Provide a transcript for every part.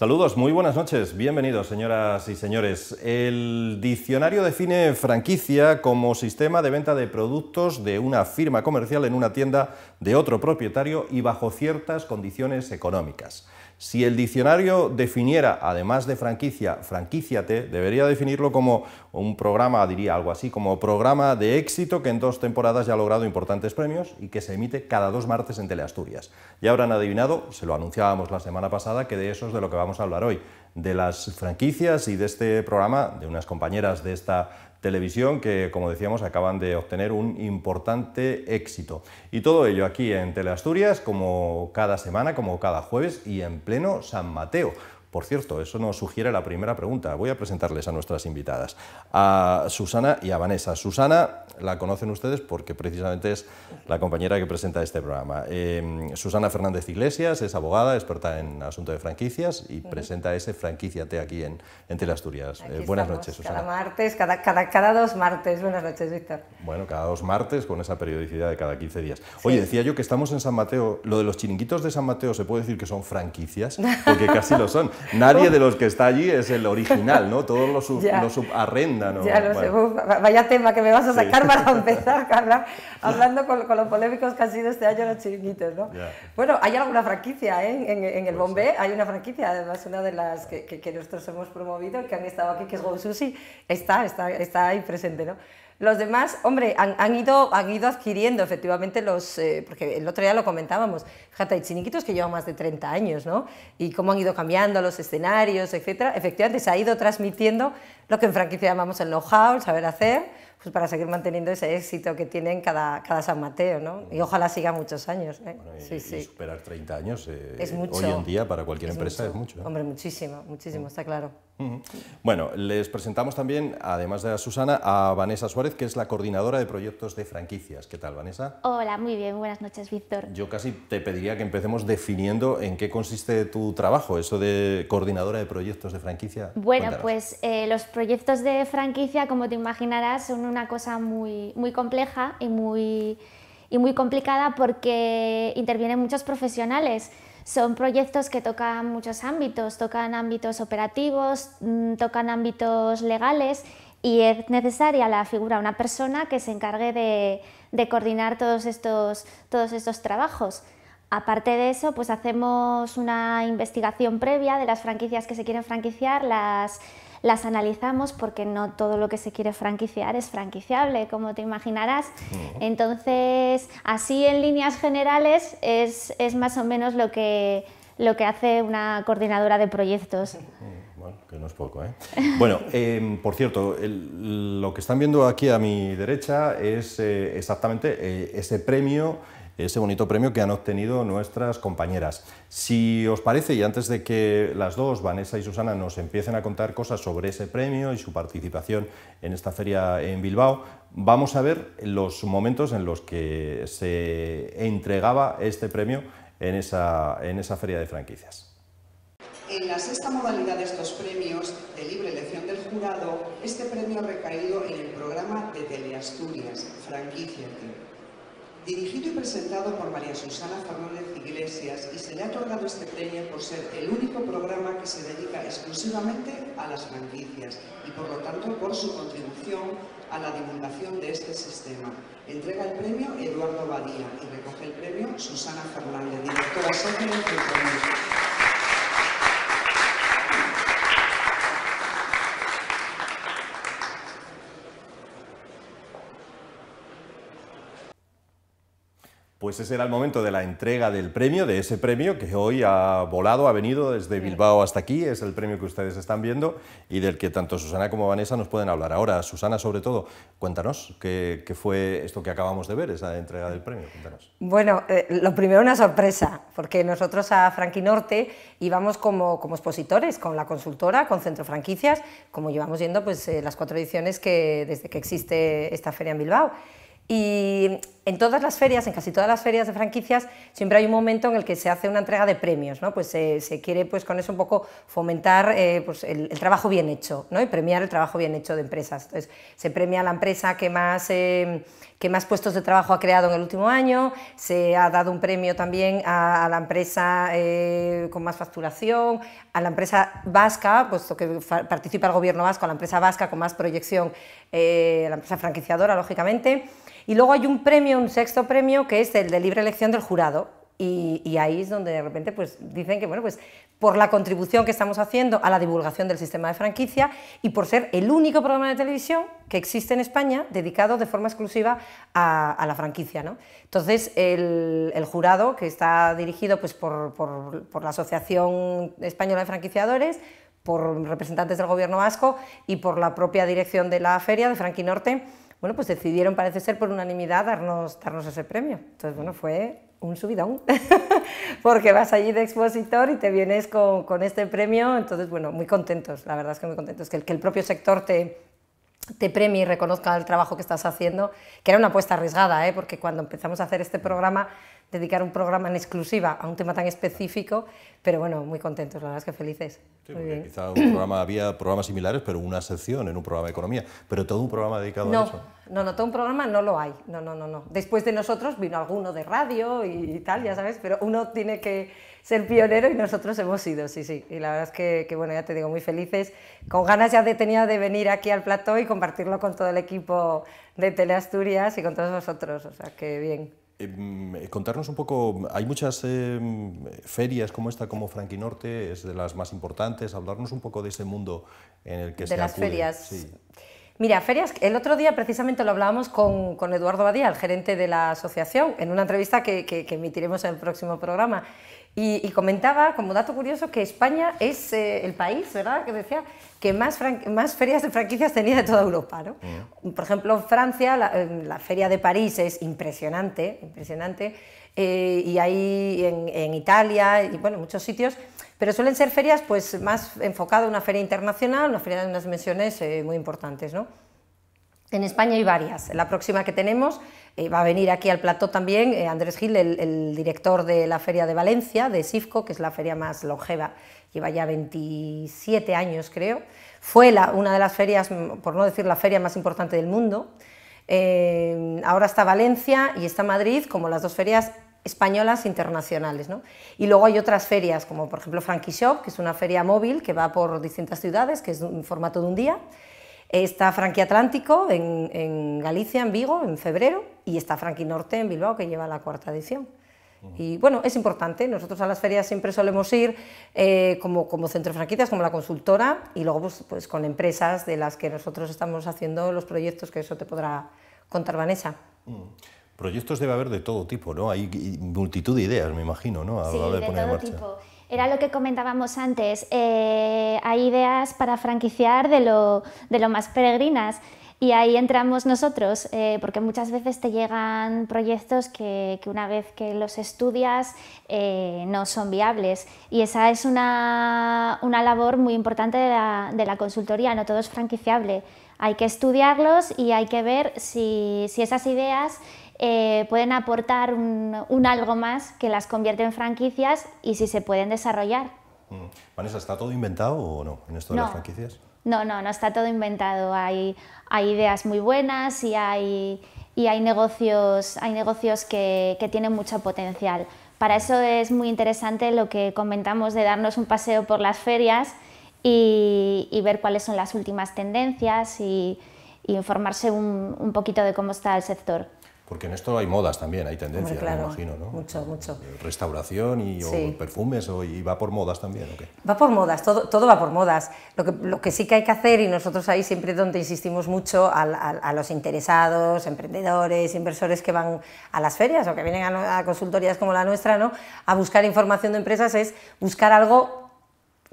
Saludos, muy buenas noches, bienvenidos señoras y señores. El diccionario define franquicia como sistema de venta de productos de una firma comercial en una tienda de otro propietario y bajo ciertas condiciones económicas. Si el diccionario definiera, además de franquicia, franquiciate, debería definirlo como un programa, diría algo así, como programa de éxito que en dos temporadas ya ha logrado importantes premios y que se emite cada dos martes en Teleasturias. Ya habrán adivinado, se lo anunciábamos la semana pasada, que de eso es de lo que vamos a hablar hoy, de las franquicias y de este programa, de unas compañeras de esta televisión que, como decíamos, acaban de obtener un importante éxito. Y todo ello aquí en Teleasturias, como cada semana, como cada jueves y en pleno San Mateo por cierto, eso nos sugiere la primera pregunta. Voy a presentarles a nuestras invitadas, a Susana y a Vanessa. Susana la conocen ustedes porque precisamente es la compañera que presenta este programa. Em, Susana Fernández Iglesias es abogada, experta en asunto de franquicias y presenta ese Franquiciate aquí en, en Teleasturias. Eh, buenas noches, Susana. Cada martes, cada, cada, dos martes. Buenas noches, Víctor. Bueno, cada dos martes con esa periodicidad de cada 15 días. Oye, decía yo que estamos en San Mateo. Lo de los chiringuitos de San Mateo se puede decir que son franquicias, porque casi lo son nadie de los que está allí es el original, ¿no? Todos los sub, lo subarrendan. ¿no? Ya sé, vaya tema que me vas a sacar para empezar, Carla, hablando con, los polémicos que han sido este año los chiringuitos, ¿no? Bueno, hay alguna franquicia, ¿eh? En, el bombe hay una franquicia, además una de las que, nosotros hemos promovido, que han estado aquí, que es Go Sushi, está, está, está ahí presente, ¿no? Los demás, hombre, han, ido, adquiriendo efectivamente los, eh, porque el otro día lo comentábamos, fíjate, y chiniquitos que llevan más de 30 años, ¿no? Y cómo han ido cambiando los escenarios, etcétera. Efectivamente, se ha ido transmitiendo lo que en franquicia llamamos el know-how, el saber hacer, pues para seguir manteniendo ese éxito que tienen cada, cada San Mateo, ¿no? Y ojalá siga muchos años. ¿eh? Bueno, sí, superar 30 años eh, es mucho. hoy en día para cualquier empresa es mucho. ¿eh? Hombre, muchísimo, muchísimo, mm. está claro. Bueno, les presentamos también, además de a Susana, a Vanessa Suárez, que es la coordinadora de proyectos de franquicias. ¿Qué tal, Vanessa? Hola, muy bien, buenas noches, Víctor. Yo casi te pediría que empecemos definiendo en qué consiste tu trabajo, eso de coordinadora de proyectos de franquicia. Bueno, pues eh, los proyectos de franquicia, como te imaginarás, son una cosa muy, muy compleja y muy, y muy complicada porque intervienen muchos profesionales. Son proyectos que tocan muchos ámbitos, tocan ámbitos operativos, mm, tocan ámbitos legales y es necesaria la figura de una persona que se encargue de, de coordinar todos estos, todos estos trabajos. Aparte de eso, pues hacemos una investigación previa de las franquicias que se quieren franquiciar, las, las analizamos porque no todo lo que se quiere franquiciar es franquiciable, como te imaginarás. Entonces, así en líneas generales es, más o menos lo que, lo que hace una coordinadora de proyectos. Mm, bueno, que no es poco, ¿eh? Bueno, em, por cierto, lo que están viendo aquí a mi derecha es eh, exactamente eh, ese premio ese bonito premio que han obtenido nuestras compañeras. Si os parece, y antes de que las dos, Vanessa y Susana, nos empiecen a contar cosas sobre ese premio y su participación en esta feria en Bilbao, vamos a ver los momentos en los que se entregaba este premio en esa, en esa feria de franquicias. En la sexta modalidad de estos premios, de libre elección del jurado, este premio ha recaído en el programa de Teleasturias, Franquicia Dirigido y presentado por María Susana Fernández Iglesias y se le ha otorgado este premio por ser el único programa que se dedica exclusivamente a las franquicias y por lo tanto por su contribución a la divulgación de este sistema. Entrega el premio Eduardo Badía y recoge el premio Susana Fernández, directora social pues ese era el momento de la entrega del premio, de ese premio que hoy ha volado, ha venido desde Bilbao hasta aquí, es el premio que ustedes están viendo y del que tanto Susana como Vanessa nos pueden hablar. Ahora, Susana, sobre todo, cuéntanos qué, fue esto que acabamos de ver, esa entrega del premio. Bueno, eh, lo primero una sorpresa, porque nosotros a Franquinorte Norte íbamos como, como expositores, con la consultora, con Centro Franquicias, como llevamos yendo pues, eh, las cuatro ediciones que, desde que existe esta feria en Bilbao. Y en todas las ferias, en casi todas las ferias de franquicias, siempre hay un momento en el que se hace una entrega de premios, ¿no? Pues se, quiere pues con eso un poco fomentar eh, pues, el, trabajo bien hecho, ¿no? Y premiar el trabajo bien hecho de empresas. Entonces, se premia a la empresa que más, eh, que más puestos de trabajo ha creado en el último año, se ha dado un premio también a, la empresa eh, con más facturación, a la empresa vasca, puesto que participa el gobierno vasco, a la empresa vasca con más proyección, a la empresa franquiciadora, lógicamente. Y luego hay un premio, un sexto premio, que es el de libre elección del jurado. Y, ahí es donde de repente pues, dicen que, bueno, pues por la contribución que estamos haciendo a la divulgación del sistema de franquicia y por ser el único programa de televisión que existe en España dedicado de forma exclusiva a, la franquicia. ¿no? Entonces, el, jurado, que está dirigido pues, por, la Asociación Española de Franquiciadores, por representantes del gobierno vasco y por la propia dirección de la feria de Franquinorte, bueno, pues decidieron, parece ser, por unanimidad darnos, darnos ese premio. Entonces, bueno, fue un subidón, porque vas allí de expositor y te vienes con, con, este premio, entonces, bueno, muy contentos, la verdad es que muy contentos, que el, que el propio sector te, te premie y reconozca el trabajo que estás haciendo, que era una apuesta arriesgada, ¿eh? porque cuando empezamos a hacer este programa dedicar un programa en exclusiva a un tema tan específico, pero bueno, muy contentos, la verdad es que felices. Sí, muy Quizá un programa, había programas similares, pero una sección en un programa de economía, pero todo un programa dedicado a eso. No, no, todo un programa no lo hay, no, no, no, no. Después de nosotros vino alguno de radio y, tal, ya sabes, pero uno tiene que ser pionero y nosotros hemos sido, sí, sí. Y la verdad es que, bueno, ya te digo, muy felices, con ganas ya de, tenía de venir aquí al plató y compartirlo con todo el equipo de Teleasturias y con todos vosotros, o sea que bien. Em, contarnos un poco, hay muchas em, ferias como esta, como Norte es de las más importantes, hablarnos un poco de ese mundo en el que de De las ferias. Mira, ferias, el otro día precisamente lo hablábamos con, Eduardo Badía, el gerente de la asociación, en una entrevista que emitiremos en el próximo programa, y, comentaba, como dato curioso, que España es eh, el país, ¿verdad?, que decía que más, más ferias de franquicias tenía de toda Europa, ¿no? Mm. Por ejemplo, Francia, eh, la, feria de París es impresionante, impresionante, eh, y ahí en, Italia, y bueno, muchos sitios, pero suelen ser ferias pues más enfocadas a una feria internacional, una feria de unas dimensiones muy importantes, ¿no? En España hay varias. La próxima que tenemos eh, va a venir aquí al plató también eh, Andrés Gil, el, director de la Feria de Valencia, de SIFCO, que es la feria más longeva, lleva ya 27 años creo. Fue una de las ferias, mm, por no decir la feria más importante del mundo. Eh, ahora está Valencia y está Madrid como las dos ferias españolas internacionales. Y luego hay otras ferias, como por ejemplo Frankie Shop, que es una feria móvil que va por distintas ciudades, que es un formato de un día Está Franqui Atlántico en, Galicia, en Vigo, en febrero, y está Franqui Norte en Bilbao, que lleva la cuarta edición. Y bueno, es importante, nosotros a las ferias siempre solemos ir eh, como, centro de franquicias, como la consultora, y luego pues, pues, con empresas de las que nosotros estamos haciendo los proyectos, que eso te podrá contar Vanessa. Mm. Proyectos debe haber de todo tipo, ¿no? Hay multitud de ideas, me imagino, ¿no? de poner todo era lo que comentábamos antes, eh, hay ideas para franquiciar de lo, más peregrinas. Y ahí entramos nosotros, eh, porque muchas veces te llegan proyectos que, una vez que los estudias eh, no son viables. Y esa es una, labor muy importante de la, consultoría, no todo es franquiciable. Hay que estudiarlos y hay que ver si, si esas ideas eh, pueden aportar un, algo más que las convierte en franquicias y si se pueden desarrollar. Mm. Vanessa, ¿está todo inventado o no en esto de las franquicias? No, no, no está todo inventado. Hay, ideas muy buenas y hay, y hay negocios, hay negocios que, que tienen mucho potencial. Para eso es muy interesante lo que comentamos de darnos un paseo por las ferias y, ver cuáles son las últimas tendencias y, y informarse un, un poquito de cómo está el sector. Porque en esto hay modas también, hay tendencias, me imagino, ¿no? Mucho, eh, mucho. Restauración y perfumes o, y va por modas también, Va por modas, todo, todo va por modas. Lo que, lo que sí que hay que hacer, y nosotros ahí siempre donde insistimos mucho a, los interesados, emprendedores, inversores que van a las ferias o que vienen a, a consultorías como la nuestra, ¿no? A buscar información de empresas es buscar algo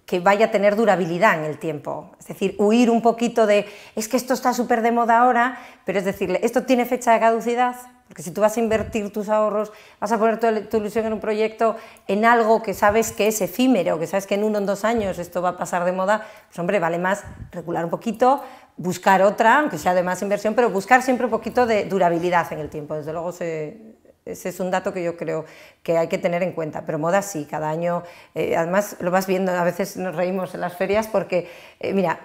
que vaya a tener durabilidad en el tiempo. Es decir, huir un poquito de, es que esto está súper de moda ahora, pero es decirle, esto tiene fecha de caducidad, porque si tú vas a invertir tus ahorros, vas a poner tu, tu, ilusión en un proyecto, en algo que sabes que es efímero, que sabes que en uno o dos años esto va a pasar de moda, pues hombre, vale más regular un poquito, buscar otra, aunque sea de más inversión, pero buscar siempre un poquito de durabilidad en el tiempo. Desde luego se, ese es un dato que yo creo que hay que tener en cuenta, pero moda sí, cada año, eh, además lo vas viendo, a veces nos reímos en las ferias porque, eh, mira,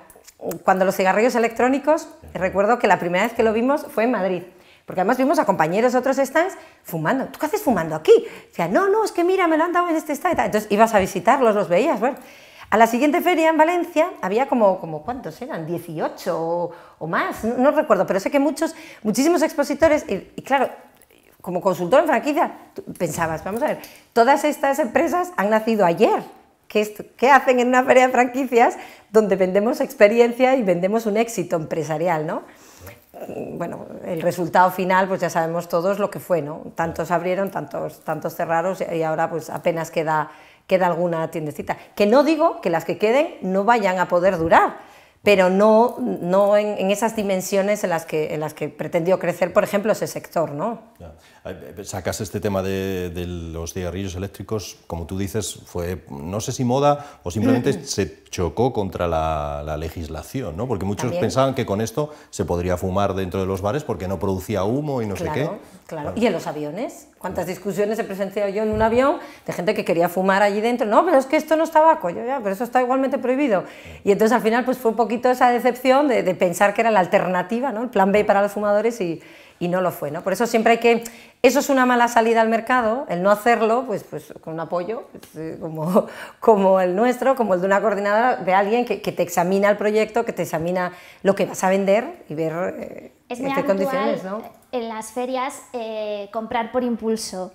cuando los cigarrillos electrónicos, recuerdo que la primera vez que lo vimos fue en Madrid. Porque además vimos a compañeros de otros stands fumando. ¿Tú qué haces fumando aquí? O sea, no, no, es que mira, me lo han dado en este stand. Entonces ibas a visitarlos, los veías. Bueno, a la siguiente feria en Valencia había como, como ¿cuántos eran? 18 o, más, no, recuerdo, pero sé que muchos, muchísimos expositores. Y, y claro, como consultor en franquicia, pensabas, vamos a ver, todas estas empresas han nacido ayer. ¿Qué, hacen en una feria de franquicias donde vendemos experiencia y vendemos un éxito empresarial, no? Mm, bueno, el resultado final, pues ya sabemos todos lo que fue, ¿no? Tantos abrieron, tantos, tantos cerraron y ahora pues apenas queda, queda alguna tiendecita. Que no digo que las que queden no vayan a poder durar, pero no, no en, en, esas dimensiones en las, que, en las que pretendió crecer, por ejemplo, ese sector, ¿no? Eh, eh, sacas este tema de, los cigarrillos eléctricos, como tú dices, fue, no sé si moda o simplemente se chocó contra la, legislación, ¿no? Porque muchos pensaban que con esto se podría fumar dentro de los bares porque no producía humo y no sé qué. Claro, Y en los aviones, cuántas discusiones he presenciado yo en un avión de gente que quería fumar allí dentro. No, pero es que esto no estaba, tabaco, ya, pero eso está igualmente prohibido. Y entonces al final pues fue un poquito esa decepción de, de pensar que era la alternativa, ¿no? El plan B para los fumadores y y no lo fue, ¿no? Por eso siempre hay que, eso es una mala salida al mercado, el no hacerlo, pues, pues con un apoyo pues, eh, como, el nuestro, como el de una coordinadora, de alguien que, te examina el proyecto, que te examina lo que vas a vender y ver eh, en qué condiciones, ¿no? En las ferias eh, comprar por impulso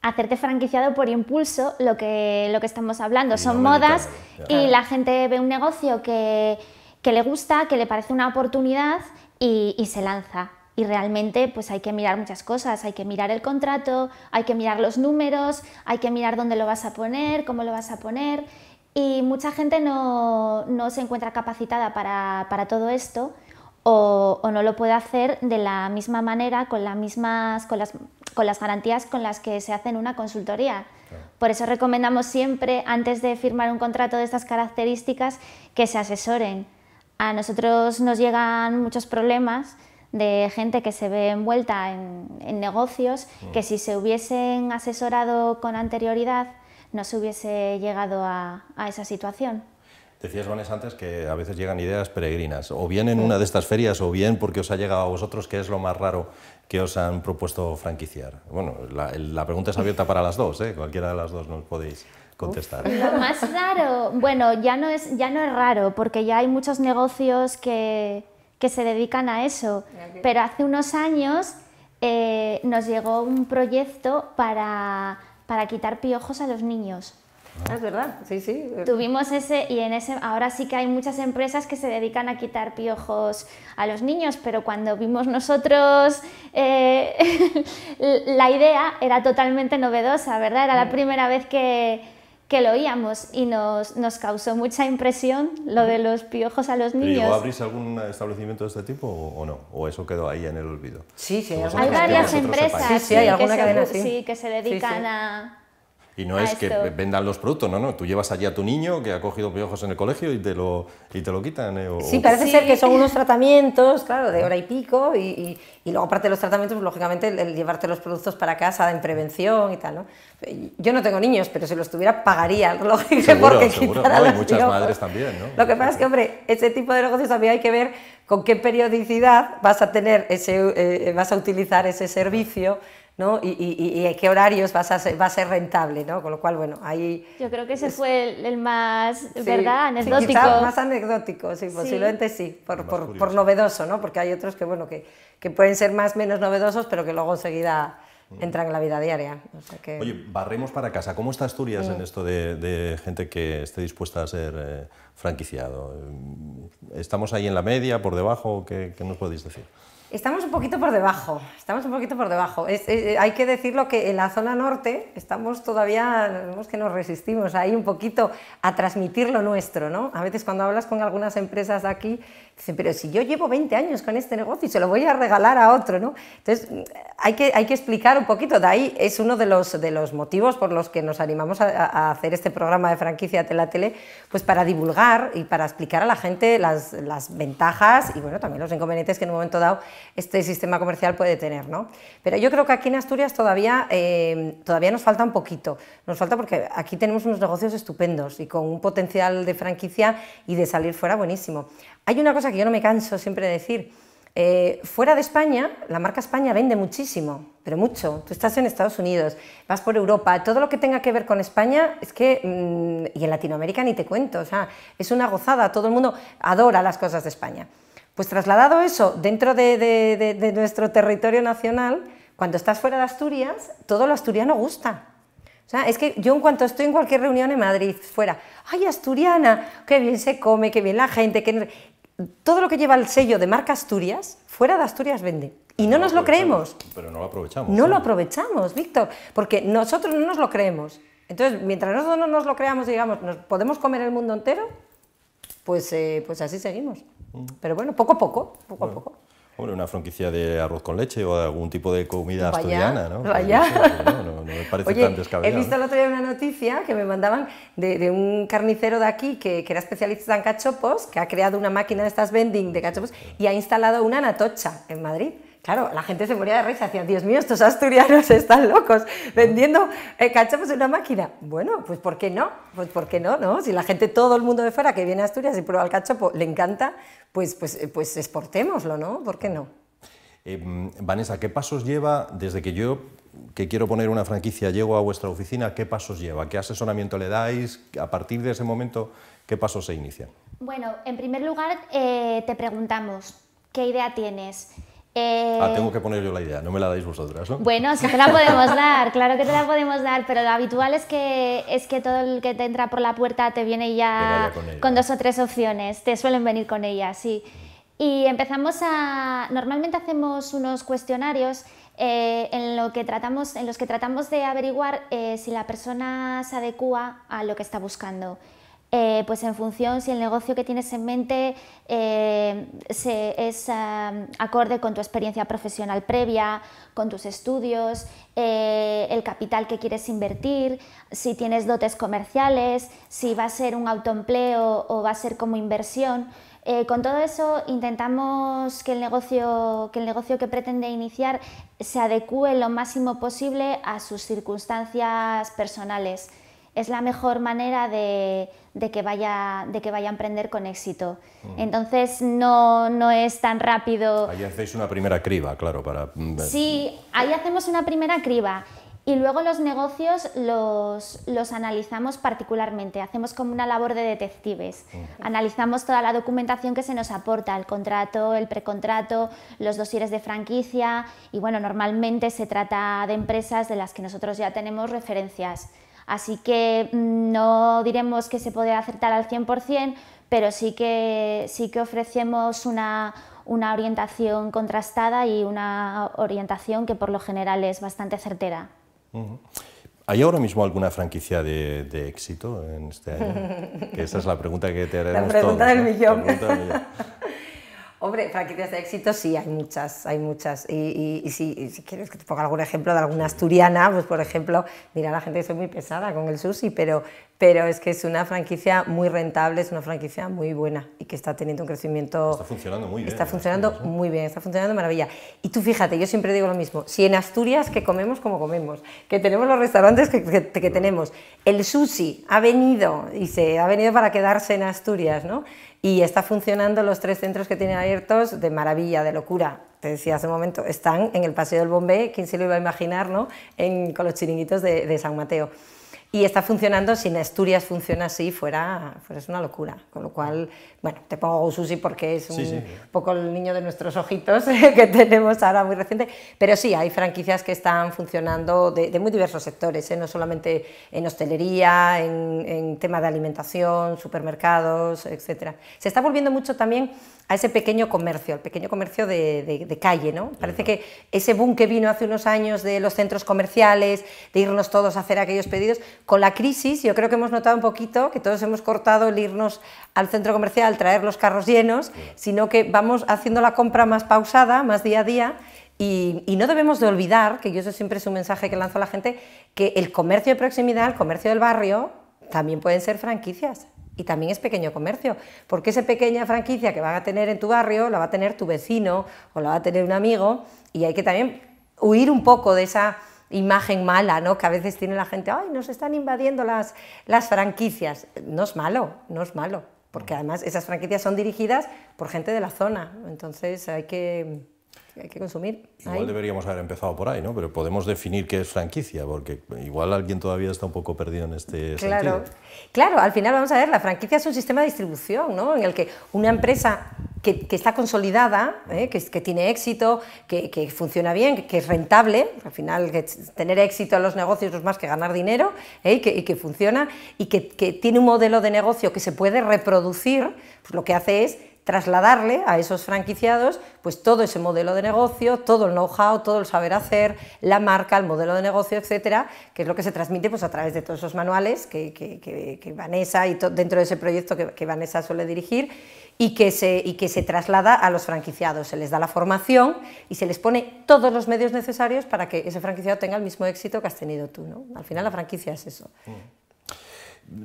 hacerte franquiciado por impulso, lo que, lo que estamos hablando. Son modas y la gente ve un negocio que, le gusta, que le parece una oportunidad y se lanza y realmente pues hay que mirar muchas cosas, hay que mirar el contrato, hay que mirar los números, hay que mirar dónde lo vas a poner, cómo lo vas a poner y mucha gente no, se encuentra capacitada para, todo esto o, no lo puede hacer de la misma manera, con, las mismas, con, las, garantías con las que se hace en una consultoría. Por eso recomendamos siempre, antes de firmar un contrato de estas características, que se asesoren. A nosotros nos llegan muchos problemas de gente que se ve envuelta en, negocios mm. que si se hubiesen asesorado con anterioridad no se hubiese llegado a, esa situación. Decías, Vanessa, antes que a veces llegan ideas peregrinas, o bien en una de estas ferias, o bien porque os ha llegado a vosotros, que es lo más raro que os han propuesto franquiciar. Bueno, la, pregunta es abierta para las dos, ¿eh? cualquiera de las dos nos podéis contestar. lo más raro, bueno, ya no, es, ya no es raro, porque ya hay muchos negocios que, que se dedican a eso. Pero hace unos años eh, nos llegó un proyecto para, quitar piojos a los niños. Ah, es verdad, sí, sí. Tuvimos ese y en ese ahora sí que hay muchas empresas que se dedican a quitar piojos a los niños, pero cuando vimos nosotros eh, la idea era totalmente novedosa, ¿verdad? Era la mm. primera vez que, que lo oíamos y nos, nos causó mucha impresión lo de los piojos a los niños. ¿Y ¿Abrís algún establecimiento de este tipo o, no? ¿O eso quedó ahí en el olvido? Sí, sí. Hay, varias empresas sí, sí, hay sí. que se dedican a y no es que vendan los productos, no, no. Tú llevas allí a tu niño que ha cogido piojos en el colegio y te lo, y te lo quitan. Eh, sí, parece ser que son unos tratamientos, claro, de hora y pico. Y, y, luego, aparte de los tratamientos, pues, lógicamente, el, llevarte los productos para casa en prevención y tal, ¿no? Yo no tengo niños, pero si los tuviera, pagaría, lógicamente, porque seguro. No, muchas madres también, ¿no? Lo que pasa es que, hombre, ese tipo de negocios también hay que ver con qué periodicidad vas a tener ese, eh, vas a utilizar ese servicio ¿no? Y, y, qué horarios va a ser rentable, ¿no? Con lo cual, bueno, ahí... Yo creo que ese fue el, más, ¿verdad? Anecdótico. más anecdótico, sí, posiblemente sí, por, novedoso, ¿no? Porque hay otros que, bueno, que, pueden ser más menos novedosos, pero que luego enseguida mm. entran en la vida diaria. Oye, barremos para casa. ¿Cómo está Asturias en esto de, gente que esté dispuesta a ser eh, franquiciado? ¿Estamos ahí en la media, por debajo? qué nos podéis decir? Estamos un poquito por debajo, estamos un poquito por debajo. hay que decirlo que en la zona norte estamos todavía, vemos que nos resistimos ahí un poquito a transmitir lo nuestro, ¿no? A veces cuando hablas con algunas empresas aquí Dicen, pero si yo llevo 20 años con este negocio y se lo voy a regalar a otro, ¿no? Entonces, hay que, explicar un poquito. De ahí es uno de los, motivos por los que nos animamos a, hacer este programa de franquicia Tela Tele, pues para divulgar y para explicar a la gente las, ventajas y, bueno, también los inconvenientes que en un momento dado este sistema comercial puede tener, ¿no? Pero yo creo que aquí en Asturias todavía, eh, todavía nos falta un poquito. Nos falta porque aquí tenemos unos negocios estupendos y con un potencial de franquicia y de salir fuera buenísimo. Hay una cosa que yo no me canso siempre de decir. Eh, fuera de España, la marca España vende muchísimo, pero mucho. Tú estás en Estados Unidos, vas por Europa, todo lo que tenga que ver con España es que, mm, y en Latinoamérica ni te cuento, o sea, es una gozada, todo el mundo adora las cosas de España. Pues trasladado eso dentro de, nuestro territorio nacional, cuando estás fuera de Asturias, todo lo asturiano gusta. O sea, es que yo en cuanto estoy en cualquier reunión en Madrid, fuera, ay, asturiana, qué bien se come, qué bien la gente, qué todo lo que lleva el sello de marca Asturias, fuera de Asturias vende. Y no, nos lo creemos. Pero no lo aprovechamos. No lo ¿eh? aprovechamos, Víctor, porque nosotros no nos lo creemos. Entonces, mientras nosotros no nos lo creamos, digamos, nos podemos comer el mundo entero, pues, eh, pues así seguimos. Pero bueno, poco a poco, poco a poco. Hombre, una franquicia de arroz con leche o algún tipo de comida asturiana, ¿no? Vaya. Pues, pues, no, no, me parece tan descabellado. He visto el otro día una noticia que me mandaban de, un carnicero de aquí que, era especialista en cachopos, que ha creado una máquina de estas vending de cachopos y ha instalado una natocha en Madrid. Claro, la gente se moría de risa, decía, Dios mío, estos asturianos están locos vendiendo cachopos eh, cachapos en una máquina. Bueno, pues ¿por qué no? Pues ¿por qué no? no? Si la gente, todo el mundo de fuera que viene a Asturias y prueba el cachopo, le encanta, pues, pues, eh, pues exportémoslo, ¿no? ¿Por qué no? Eh, Vanessa, ¿qué pasos lleva desde que yo, que quiero poner una franquicia, llego a vuestra oficina? ¿Qué pasos lleva? ¿Qué asesoramiento le dais? A partir de ese momento, ¿qué pasos se inician? Bueno, en primer lugar, te preguntamos, ¿qué idea tienes? Eh, ah, tengo que poner yo la idea, no me la dais vosotras, ¿no? Bueno, sí te la podemos dar, claro que te la podemos dar, pero lo habitual es que, es que todo el que te entra por la puerta te viene ya, con, dos o tres opciones, te suelen venir con ella, sí. Y empezamos a... Normalmente hacemos unos cuestionarios eh, en, lo en los que tratamos de averiguar eh, si la persona se adecua a lo que está buscando. Eh, pues en función si el negocio que tienes en mente eh, es acorde con tu experiencia profesional previa, con tus estudios, eh, el capital que quieres invertir, si tienes dotes comerciales, si va a ser un autoempleo o va a ser como inversión. con todo eso intentamos que el, negocio, que el negocio que pretende iniciar se adecue lo máximo posible a sus circunstancias personales es la mejor manera de, que, vaya, de que vaya a emprender con éxito. Mm. Entonces no, es tan rápido. Ahí hacéis una primera criba, claro, para... Mm, sí, ahí hacemos una primera criba. Y luego los negocios los, analizamos particularmente, hacemos como una labor de detectives. Mm. Analizamos toda la documentación que se nos aporta, el contrato, el precontrato, los dosieres de franquicia y bueno, normalmente se trata de empresas de las que nosotros ya tenemos referencias. Así que mm, no diremos que se puede acertar al 100%, pero sí que, sí que ofrecemos una, una orientación contrastada y una orientación que por lo general es bastante certera. ¿Hay ahora mismo alguna franquicia de, de éxito en este año? esa es la pregunta que te haremos La pregunta del millón. Hombre, franquicias de éxito sí, hay muchas, hay muchas. Y, si, quieres que te ponga algún ejemplo de alguna asturiana, pues por ejemplo, mira, la gente soy muy pesada con el sushi, pero, pero es que es una franquicia muy rentable, es una franquicia muy buena y que está teniendo un crecimiento... Está funcionando muy bien. Está ¿eh? funcionando muy bien, está funcionando maravilla. Y tú fíjate, yo siempre digo lo mismo, si en Asturias que comemos como comemos, que tenemos los restaurantes que tenemos, el sushi ha venido y se ha venido para quedarse en Asturias, ¿no? y está funcionando los tres centros que tienen abiertos de maravilla, de locura. Te decía hace un momento, están en el Paseo del Bombé, quién se lo iba a imaginar, ¿no? con los chiringuitos de, San Mateo. Y está funcionando, si en Asturias funciona así, fuera, fuera es una locura. Con lo cual, bueno, te pongo Susi porque es un poco el niño de nuestros ojitos que tenemos ahora muy reciente, pero sí, hay franquicias que están funcionando de, muy diversos sectores, ¿eh? no solamente en hostelería, en, tema de alimentación, supermercados, etc. Se está volviendo mucho también a ese pequeño comercio, al pequeño comercio de, calle, ¿no? Parece que ese boom que vino hace unos años de los centros comerciales, de irnos todos a hacer aquellos pedidos, con la crisis yo creo que hemos notado un poquito que todos hemos cortado el irnos al centro comercial, traer los carros llenos, sino que vamos haciendo la compra más pausada, más día a día. Y, no debemos de olvidar, que yo eso siempre es un mensaje que lanzo a la gente, que el comercio de proximidad, el comercio del barrio, también pueden ser franquicias. Y también es pequeño comercio, porque esa pequeña franquicia que van a tener en tu barrio la va a tener tu vecino o la va a tener un amigo y hay que también huir un poco de esa imagen mala, ¿no? Que a veces tiene la gente, ay, nos están invadiendo las, las franquicias. No es malo, no es malo porque además esas franquicias son dirigidas por gente de la zona, entonces hay que hay que consumir. Igual deberíamos haber empezado por ahí, ¿no? Pero podemos definir qué es franquicia, porque igual alguien todavía está un poco perdido en este claro. sentido. Claro, al final vamos a ver, la franquicia es un sistema de distribución, ¿no? En el que una empresa que, está consolidada, ¿eh? que, tiene éxito, que, funciona bien, que, es rentable, al final tener éxito en los negocios no es más que ganar dinero, ¿eh? y, y, que, funciona, y que, tiene un modelo de negocio que se puede reproducir, pues lo que hace es trasladarle a esos franquiciados pues todo ese modelo de negocio, todo el know-how, todo el saber hacer, la marca, el modelo de negocio, etcétera, que es lo que se transmite pues a través de todos esos manuales que, Vanessa y dentro de ese proyecto que, Vanessa suele dirigir y que, se, y que se traslada a los franquiciados. Se les da la formación y se les pone todos los medios necesarios para que ese franquiciado tenga el mismo éxito que has tenido tú. ¿no? Al final la franquicia es eso. Mm.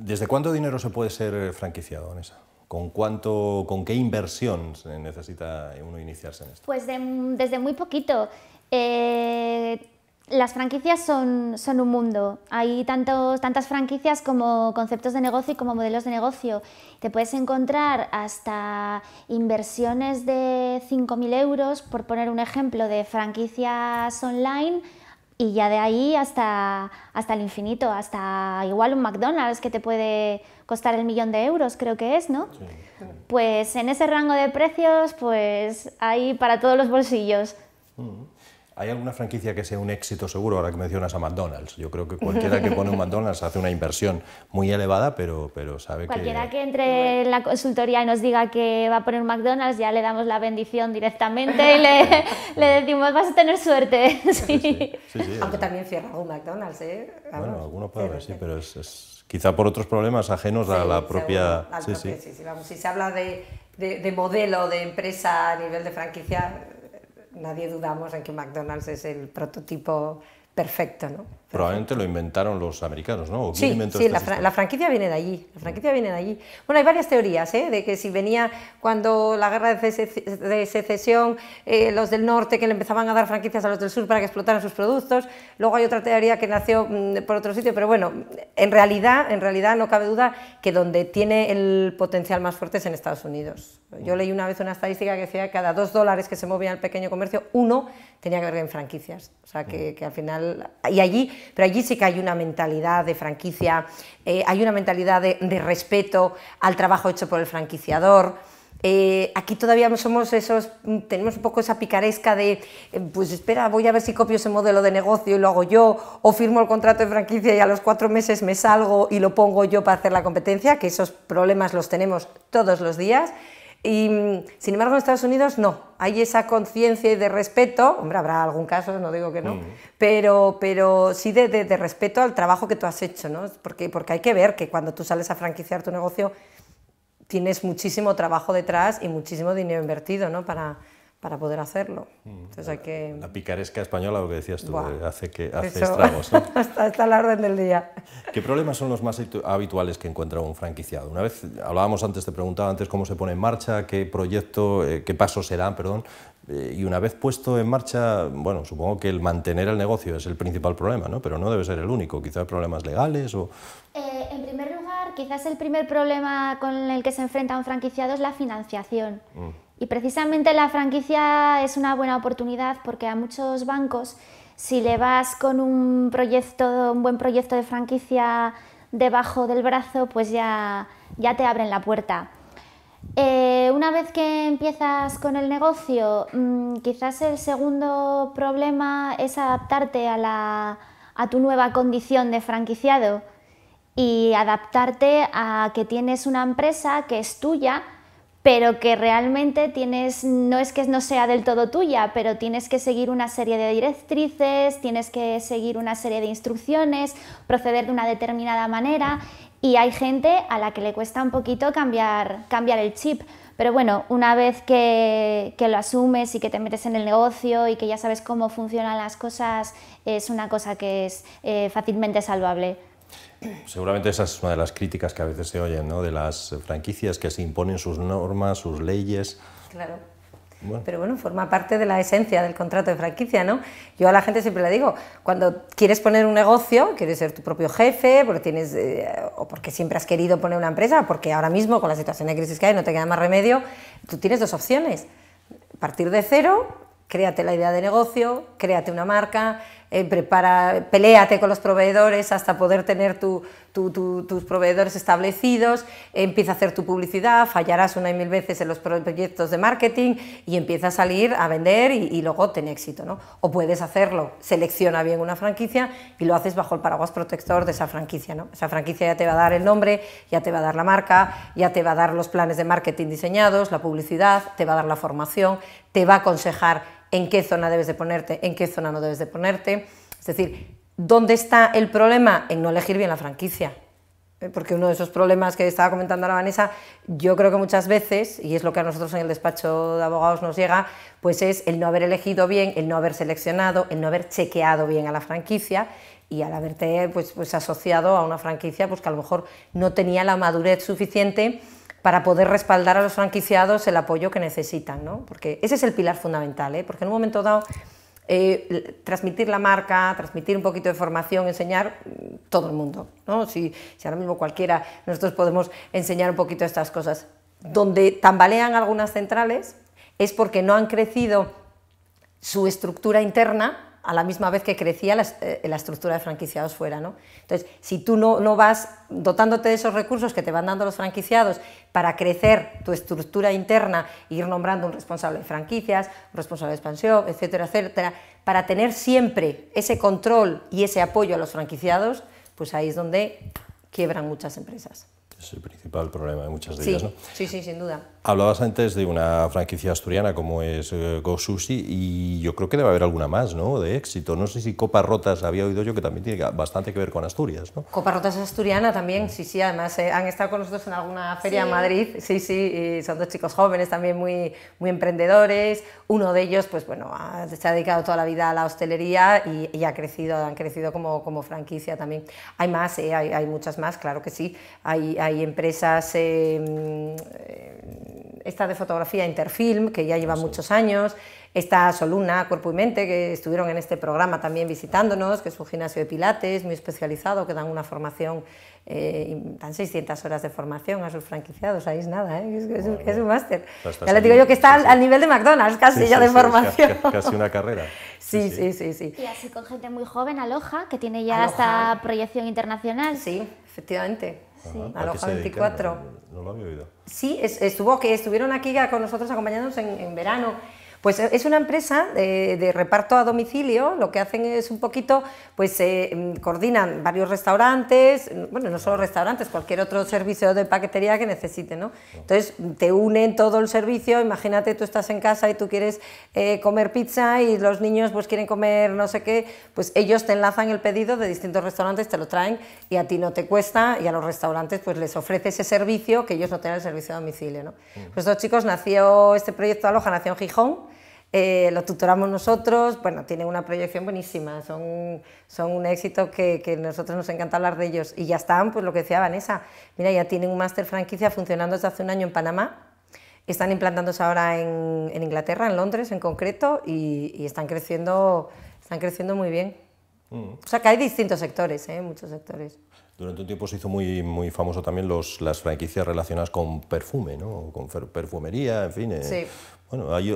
¿Desde cuánto dinero se puede ser franquiciado, Vanessa? ¿Con, cuánto, ¿Con qué inversión se necesita uno iniciarse en esto? Pues desde muy poquito. Eh, las franquicias son, son un mundo. Hay tantos, tantas franquicias como conceptos de negocio y como modelos de negocio. Te puedes encontrar hasta inversiones de 5.000 euros, por poner un ejemplo, de franquicias online y ya de ahí hasta, hasta el infinito, hasta igual un McDonald's que te puede costar el millón de euros, creo que es, ¿no? Pues en ese rango de precios, pues hay para todos los bolsillos. Mm. ¿Hay alguna franquicia que sea un éxito seguro ahora que mencionas a McDonald's? Yo creo que cualquiera que pone un McDonald's hace una inversión muy elevada, pero, pero sabe que... Cualquiera que entre en la consultoría y nos diga que va a poner un McDonald's, ya le damos la bendición directamente y le, decimos, vas a tener suerte. Sí. Aunque también cierra un McDonald's, ¿eh? bueno, alguno puede haber, sí, pero es, quizá por otros problemas ajenos a la propia... sí sí, sí. vamos, si se habla de, de modelo de empresa a nivel de franquicia nadie dudamos en que McDonald's es el prototipo perfecto, ¿no? Probablemente lo inventaron los americanos, ¿no? Sí, sí la, franquicia viene de allí. La franquicia viene de allí. Bueno, hay varias teorías, ¿eh? De que si venía cuando la guerra de, secesión, eh, los del norte que le empezaban a dar franquicias a los del sur para que explotaran sus productos. Luego hay otra teoría que nació mm, por otro sitio, pero bueno, en realidad, en realidad no cabe duda que donde tiene el potencial más fuerte es en Estados Unidos. Yo leí una vez una estadística que decía que cada dos dólares que se movía el pequeño comercio, uno tenía que ver en franquicias. O sea, que, mm. que al final... Y allí pero allí sí que hay una mentalidad de franquicia, eh, hay una mentalidad de, respeto al trabajo hecho por el franquiciador. Eh, aquí todavía somos esos, tenemos un poco esa picaresca de, eh, pues espera, voy a ver si copio ese modelo de negocio y lo hago yo, o firmo el contrato de franquicia y a los cuatro meses me salgo y lo pongo yo para hacer la competencia, que esos problemas los tenemos todos los días. Y mm, sin embargo, en Estados Unidos no. Hay esa conciencia de respeto, hombre, habrá algún caso, no digo que no, mm. pero, sí de, respeto al trabajo que tú has hecho, ¿no? Porque, porque hay que ver que cuando tú sales a franquiciar tu negocio, tienes muchísimo trabajo detrás y muchísimo dinero invertido, ¿no? Para, para poder hacerlo. Mm, la, hay que... la picaresca española, lo que decías tú, hace, que, hace estragos. ¿no? está, la orden del día. ¿Qué problemas son los más habituales que encuentra un franquiciado? Una vez hablábamos antes, te preguntaba antes cómo se pone en marcha, qué proyecto, eh, qué pasos serán, perdón, eh, y una vez puesto en marcha, bueno, supongo que el mantener el negocio es el principal problema, ¿no? Pero no debe ser el único, quizás problemas legales o... Eh, en primer lugar, quizás el primer problema con el que se enfrenta un franquiciado es la financiación. Mm. Y precisamente la franquicia es una buena oportunidad porque a muchos bancos, si le vas con un proyecto, un buen proyecto de franquicia debajo del brazo, pues ya, te abren la puerta. Eh, una vez que empiezas con el negocio, mm, quizás el segundo problema es adaptarte a, a tu nueva condición de franquiciado y adaptarte a que tienes una empresa que es tuya, pero que realmente tienes, no es que no sea del todo tuya, pero tienes que seguir una serie de directrices, tienes que seguir una serie de instrucciones, proceder de una determinada manera y hay gente a la que le cuesta un poquito cambiar, el chip. Pero bueno, una vez que, lo asumes y que te metes en el negocio y que ya sabes cómo funcionan las cosas, es una cosa que es eh, fácilmente salvable. Seguramente esa es una de las críticas que a veces se oyen, ¿no? De las franquicias que se imponen sus normas, sus leyes. Claro. Pero bueno, forma parte de la esencia del contrato de franquicia, ¿no? Yo a la gente siempre le digo, cuando quieres poner un negocio, quieres ser tu propio jefe, porque eh, o porque siempre has querido poner una empresa, porque ahora mismo con la situación de crisis que hay no te queda más remedio, tú tienes dos opciones: partir de cero, créate la idea de negocio, créate una marca, eh, prepara, peléate con los proveedores hasta poder tener tus proveedores establecidos, empieza a hacer tu publicidad, fallarás una y mil veces en los proyectos de marketing y empieza a salir a vender y, luego ten éxito. O puedes hacerlo, selecciona bien una franquicia y lo haces bajo el paraguas protector de esa franquicia. ¿no? Esa franquicia ya te va a dar el nombre, ya te va a dar la marca, ya te va a dar los planes de marketing diseñados, la publicidad, te va a dar la formación, te va a aconsejar en qué zona debes de ponerte, en qué zona no debes de ponerte. Es decir, ¿dónde está el problema? En no elegir bien la franquicia. Eh, porque uno de esos problemas que estaba comentando la Vanessa, yo creo que muchas veces, y es lo que a nosotros en el despacho de abogados nos llega, pues es el no haber elegido bien, el no haber seleccionado, el no haber chequeado bien a la franquicia y al haberte pues, pues asociado a una franquicia pues que a lo mejor no tenía la madurez suficiente para poder respaldar a los franquiciados el apoyo que necesitan, ¿no? Porque ese es el pilar fundamental, ¿eh? Porque en un momento dado eh, transmitir la marca, transmitir un poquito de formación, enseñar mm, todo el mundo. ¿no? Si, si, ahora mismo cualquiera, nosotros podemos enseñar un poquito estas cosas. Donde tambalean algunas centrales es porque no han crecido su estructura interna a la misma vez que crecía eh, la, estructura de franquiciados fuera. ¿no? Entonces, si tú no, no, vas dotándote de esos recursos que te van dando los franquiciados para crecer tu estructura interna, ir nombrando un responsable de franquicias, un responsable de expansión, etcétera, etcétera, para tener siempre ese control y ese apoyo a los franquiciados, pues ahí es donde quiebran muchas empresas es el principal problema de muchas de ellas. ¿no? Sí, sí, sin duda. Hablabas antes de una franquicia asturiana como es eh, Go Sushi y yo creo que debe haber alguna más ¿no? de éxito. No sé si Copa Rotas había oído yo que también tiene bastante que ver con Asturias. ¿no? Copa Rotas asturiana también, sí, sí, además eh, han estado con nosotros en alguna feria en Madrid, sí, sí, son dos chicos jóvenes también muy, muy emprendedores. Uno de ellos, pues bueno, se ha dedicado toda la vida a la hostelería y, ha crecido, han crecido como, como franquicia también. Hay más, eh, hay, hay, muchas más, claro que sí. hay, hay hay empresas, eh, mm, eh, esta de fotografía Interfilm, que ya lleva muchos años, esta Soluna, Cuerpo y Mente, que estuvieron en este programa también visitándonos, que es un gimnasio de pilates muy especializado, que dan una formación, dan eh, 600 horas de formación a sus franquiciados, ahí es nada, es, un máster. Ya le digo yo que está al, nivel de McDonald's, casi ya de formación. Casi una carrera. Sí sí, sí, sí, Y así con gente muy joven, Aloha, que tiene ya esta proyección internacional. Sí, efectivamente. ¿A, los 24? No, no, lo había oído. Sí, estuvo, que estuvieron aquí con nosotros acompañándonos en, en verano. Pues eh, es una empresa eh, de, reparto a domicilio, lo que hacen es un poquito, pues se eh, mm, coordinan varios restaurantes, mm, bueno, no solo restaurantes, cualquier otro servicio de paquetería que necesiten, ¿no? Entonces te unen todo el servicio, imagínate tú estás en casa y tú quieres comer pizza y los niños pues quieren comer no sé qué, pues ellos te enlazan el pedido de distintos restaurantes, te lo traen y a ti no te cuesta y a los restaurantes pues les ofrece ese servicio que ellos no tienen el servicio a domicilio, ¿no? Mm. Pues estos chicos nació este proyecto Aloja, nació en Gijón, eh, lo tutoramos nosotros, bueno, tienen una proyección buenísima, son, son un éxito que, que nosotros nos encanta hablar de ellos. Y ya están, pues lo que decía Vanessa, mira, ya tienen un máster franquicia funcionando desde hace un año en Panamá, están implantándose ahora en, en, Inglaterra, en Londres en concreto, y, están, creciendo, están creciendo muy bien. Mm. O sea que hay distintos sectores, ¿eh? muchos sectores. Durante un tiempo se hizo muy, muy famoso también los, las franquicias relacionadas con perfume, ¿no? con perfumería, en fin. Eh, sí. Bueno, ayer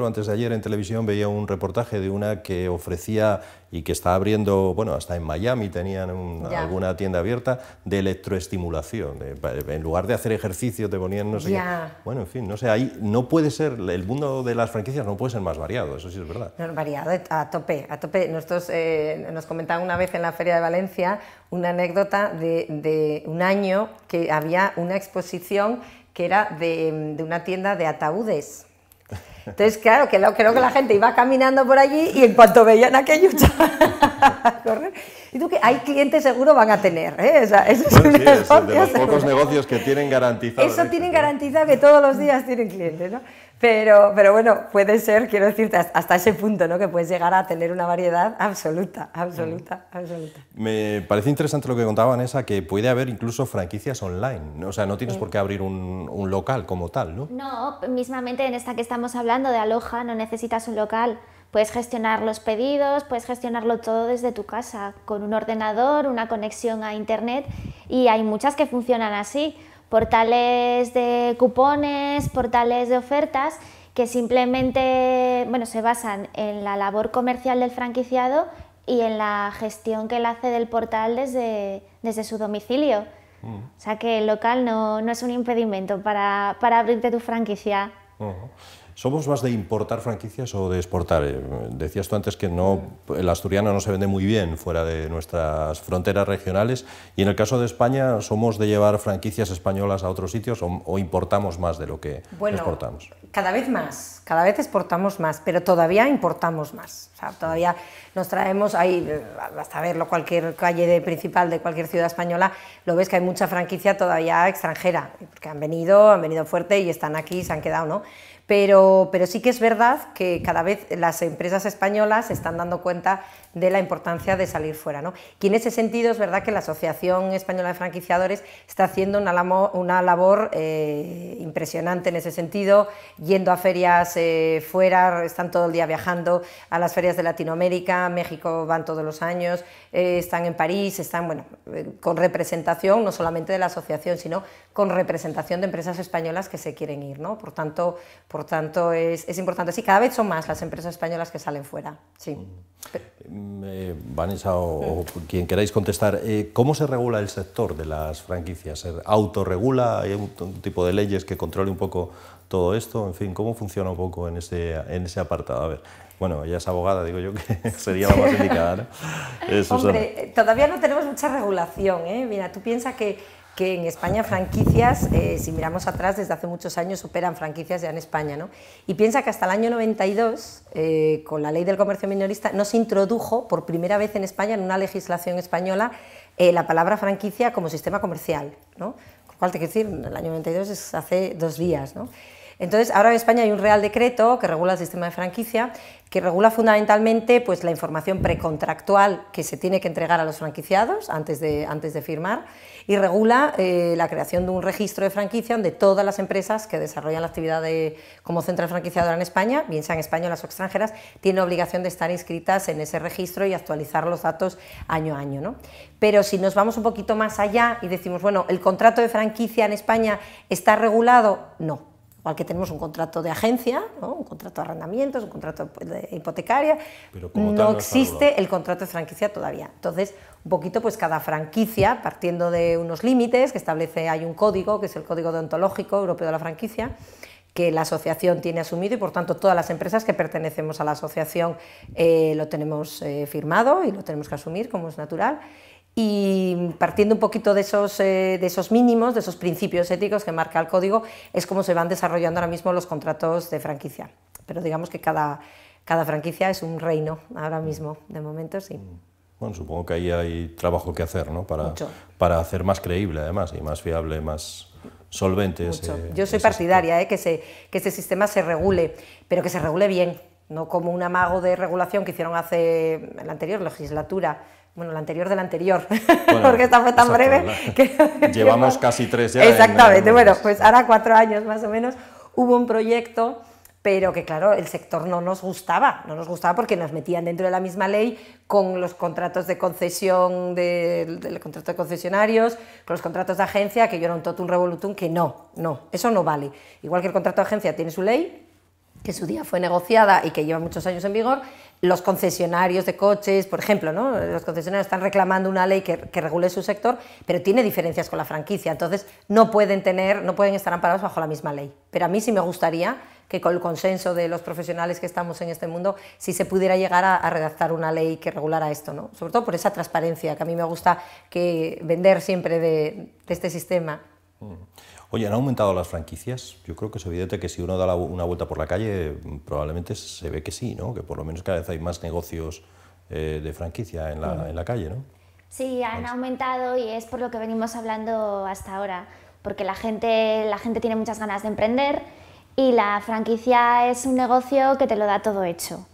o antes de ayer en televisión veía un reportaje de una que ofrecía y que está abriendo, bueno, hasta en Miami tenían alguna tienda abierta de electroestimulación. en lugar de hacer ejercicio te ponían no sé Bueno, en fin, no sé, ahí no puede ser, el mundo de las franquicias no puede ser más variado, eso sí es verdad. No, variado, a tope, a tope. Nosotros eh, nos comentaban una vez en la Feria de Valencia una anécdota de, de un año que había una exposición que era de, mm, de una tienda de ataúdes. Entonces, claro, que lo, creo que la gente iba caminando por allí y en cuanto veían aquello, correr. Y tú que hay clientes seguro van a tener, ¿eh? es pues de los pocos negocios que tienen garantizado. Eso tienen garantizado que todos los días tienen clientes, ¿no? Pero, bueno, puede ser, quiero decirte, hasta ese punto, ¿no? Que puedes llegar a tener una variedad absoluta, absoluta, mm. absoluta. Me parece interesante lo que contaba Vanessa, que puede haber incluso franquicias online, o sea, no tienes por qué abrir un, un, local como tal, ¿no? No, mismamente en esta que estamos hablando de Aloha no necesitas un local, puedes gestionar los pedidos, puedes gestionarlo todo desde tu casa, con un ordenador, una conexión a internet y hay muchas que funcionan así portales de cupones, portales de ofertas que simplemente bueno, se basan en la labor comercial del franquiciado y en la gestión que él hace del portal desde, desde su domicilio. Mm. O sea que el local no, es un impedimento para, abrirte tu franquicia. ¿Somos más de importar franquicias o de exportar? Eh, decías tú antes que no, el asturiano no se vende muy bien fuera de nuestras fronteras regionales y en el caso de España, ¿somos de llevar franquicias españolas a otros sitios o, importamos más de lo que bueno, exportamos? Cada vez más, cada vez exportamos más, pero todavía importamos más. O sea, todavía nos traemos, ahí, eh, hasta verlo, cualquier calle principal de cualquier ciudad española, lo ves que hay mucha franquicia todavía extranjera, porque han venido, han venido fuerte y están aquí, y se han quedado, ¿no? Pero, sí que es verdad que cada vez las empresas españolas se están dando cuenta de la importancia de salir fuera. ¿no? Y en ese sentido es verdad que la Asociación Española de Franquiciadores está haciendo una, labor eh, impresionante en ese sentido, yendo a ferias eh, fuera, están todo el día viajando a las ferias de Latinoamérica, México van todos los años, eh, están en París, están bueno, con representación no solamente de la asociación, sino con representación de empresas españolas que se quieren ir. ¿no? Por tanto, por tanto, es, es, importante. Sí, cada vez son más las empresas españolas que salen fuera. Sí. Mm. Mm, eh, Vanessa o, mm. quien queráis contestar, eh, ¿cómo se regula el sector de las franquicias? ¿Se ¿Autorregula? ¿Hay un, tipo de leyes que controle un poco todo esto? En fin, ¿cómo funciona un poco en ese, en ese apartado? A ver, bueno, ella es abogada, digo yo que sería la más indicada. Eh, Hombre, todavía no tenemos mucha regulación. ¿eh? Mira, tú piensas que que en España franquicias, eh, si miramos atrás, desde hace muchos años superan franquicias ya en España. ¿no? Y piensa que hasta el año 92, eh, con la ley del comercio minorista, no se introdujo por primera vez en España, en una legislación española, eh, la palabra franquicia como sistema comercial. ¿no? Con lo cual, te quiero decir, el año 92 es hace dos días. ¿no? Entonces, ahora en España hay un Real Decreto que regula el sistema de franquicia, que regula fundamentalmente pues, la información precontractual que se tiene que entregar a los franquiciados antes de, antes de firmar y regula eh, la creación de un registro de franquicia donde todas las empresas que desarrollan la actividad de, como central franquiciadora en España, bien sean españolas o extranjeras, tienen obligación de estar inscritas en ese registro y actualizar los datos año a año. ¿no? Pero si nos vamos un poquito más allá y decimos, bueno, ¿el contrato de franquicia en España está regulado? No igual que tenemos un contrato de agencia, un contrato de arrendamientos, un contrato de hipotecaria, Pero no, existe el contrato de franquicia todavía. Entonces, un poquito pues cada franquicia, partiendo de unos límites que establece, hay un código, que es el Código Deontológico Europeo de la Franquicia, que la asociación tiene asumido y por tanto todas las empresas que pertenecemos a la asociación eh, lo tenemos eh, firmado y lo tenemos que asumir como es natural. Y partiendo un poquito de esos, eh, de esos mínimos, de esos principios éticos que marca el código, es como se van desarrollando ahora mismo los contratos de franquicia. Pero digamos que cada, cada franquicia es un reino ahora mm. mismo, de momento sí. Mm. Bueno, supongo que ahí hay trabajo que hacer, ¿no? Para, para hacer más creíble, además, y más fiable, más solvente. Mucho. Yo soy partidaria, ¿eh? que, se, que este sistema se regule, pero que se regule bien, no como un amago de regulación que hicieron hace la anterior legislatura bueno, la anterior de la anterior, porque esta fue tan breve que... Llevamos casi tres ya. Exactamente, bueno, pues ahora cuatro años más o menos, hubo un proyecto pero que claro, el sector no nos gustaba, no nos gustaba porque nos metían dentro de la misma ley con los contratos de concesión, del de, de, contrato de concesionarios, con los contratos de agencia, que yo era un totum revolutum, que no, no, eso no vale. Igual que el contrato de agencia tiene su ley, que su día fue negociada y que lleva muchos años en vigor, los concesionarios de coches, por ejemplo, ¿no? los concesionarios están reclamando una ley que, regule su sector, pero tiene diferencias con la franquicia, entonces no pueden tener, no pueden estar amparados bajo la misma ley. Pero a mí sí me gustaría que con el consenso de los profesionales que estamos en este mundo, si se pudiera llegar a, redactar una ley que regulara esto, ¿no? sobre todo por esa transparencia que a mí me gusta que vender siempre de, este sistema. Mm. Oye, ¿han aumentado las franquicias? Yo creo que es evidente que si uno da una vuelta por la calle, mm, probablemente se ve que sí, ¿no? Que por lo menos cada vez hay más negocios eh, de franquicia en la, calle, ¿no? Sí, han aumentado y es por lo que venimos hablando hasta ahora, porque la gente, la gente tiene muchas ganas de emprender y la franquicia es un negocio que te lo da todo hecho.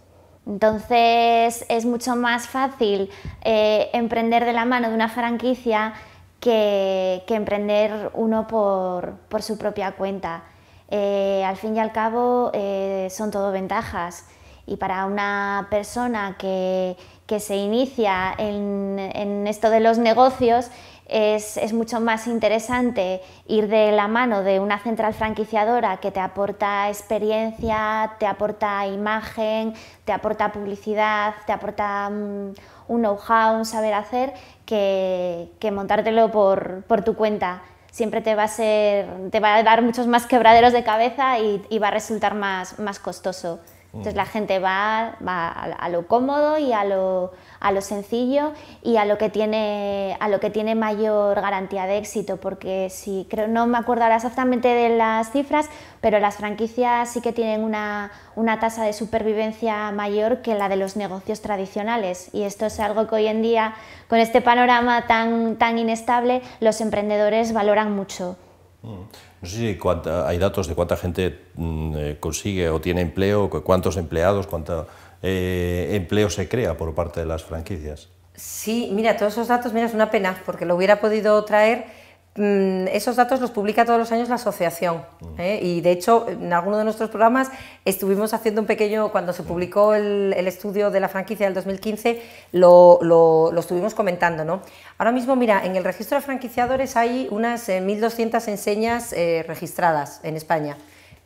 Entonces es mucho más fácil eh, emprender de la mano de una franquicia que, emprender uno por, su propia cuenta. Eh, al fin y al cabo eh, son todo ventajas y para una persona que, se inicia en, esto de los negocios es, mucho más interesante ir de la mano de una central franquiciadora que te aporta experiencia, te aporta imagen, te aporta publicidad, te aporta... Mm, un know-how, un saber hacer, que, montártelo por, tu cuenta. Siempre te va, a ser, te va a dar muchos más quebraderos de cabeza y, va a resultar más, más costoso. Entonces mm. la gente va, a, lo cómodo y a lo, a lo sencillo y a lo que tiene, a lo que tiene mayor garantía de éxito, porque si creo, no me acuerdo ahora exactamente de las cifras, pero las franquicias sí que tienen una, una tasa de supervivencia mayor que la de los negocios tradicionales. Y esto es algo que hoy en día, con este panorama tan, tan inestable, los emprendedores valoran mucho. Mm. No sé si hay datos de cuánta gente mm, eh, consigue o tiene empleo, cuántos empleados, cuánta eh, empleo se crea por parte de las franquicias. Sí, mira, todos esos datos, mira, es una pena, porque lo hubiera podido traer. Mm, esos datos los publica todos los años la asociación. Mm. ¿eh? Y de hecho, en alguno de nuestros programas estuvimos haciendo un pequeño, cuando se publicó el, estudio de la franquicia del 2015, lo, lo, estuvimos comentando. ¿no? Ahora mismo, mira, en el registro de franquiciadores hay unas 1.200 eh, enseñas eh, registradas en España.